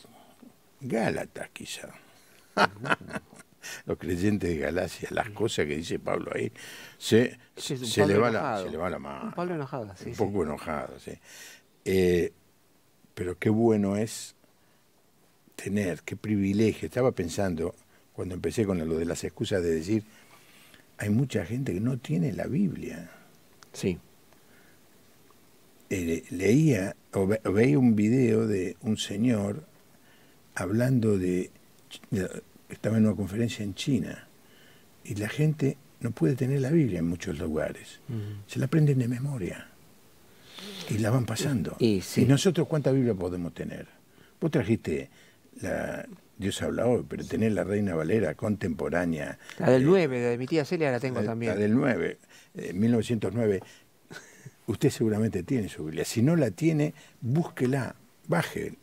Speaker 1: Gálatas quizá. [laughs] Los creyentes de Galacia, las cosas que dice Pablo ahí, se, se, le, va la, mano.
Speaker 2: Un Pablo enojado, sí. Un
Speaker 1: poco enojado, sí. Eh, pero qué bueno es tener, qué privilegio. Estaba pensando, cuando empecé con lo de las excusas, de decir, hay mucha gente que no tiene la Biblia. Sí. Eh, leía o, veía un video de un señor hablando de, estaba en una conferencia en China y la gente no puede tener la Biblia en muchos lugares, se la aprenden de memoria y la van pasando. Y, nosotros cuánta Biblia podemos tener? Vos trajiste la Dios habla hoy, pero tener la Reina Valera contemporánea. La
Speaker 2: del 9, eh, de mi tía Celia la tengo también. La del
Speaker 1: 9, 1909. Eh, usted seguramente tiene su Biblia. Si no la tiene, búsquela, baje u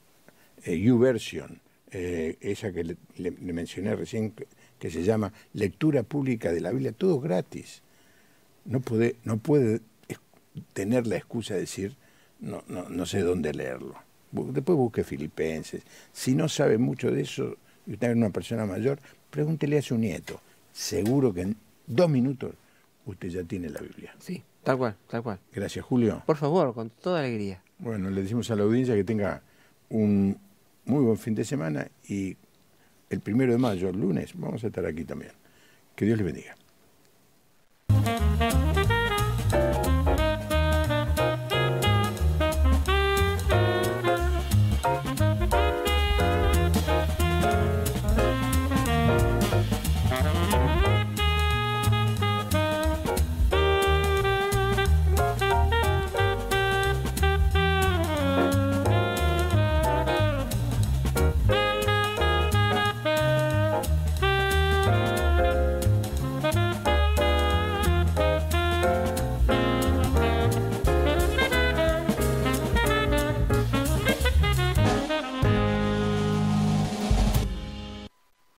Speaker 1: eh, YouVersion, eh, esa que le, mencioné recién, que, se llama Lectura Pública de la Biblia, todo gratis. No puede, no puede tener la excusa de decir, no, no, no sé dónde leerlo. Después busque Filipenses. Si no sabe mucho de eso, y usted es una persona mayor, pregúntele a su nieto. Seguro que en dos minutos usted ya tiene la Biblia. Sí.
Speaker 2: Tal cual, tal cual. Gracias,
Speaker 1: Julio. Por favor, con toda alegría. Bueno, le decimos a la audiencia que tenga un muy buen fin de semana y el primero de mayo, lunes, vamos a estar aquí también. Que Dios les bendiga.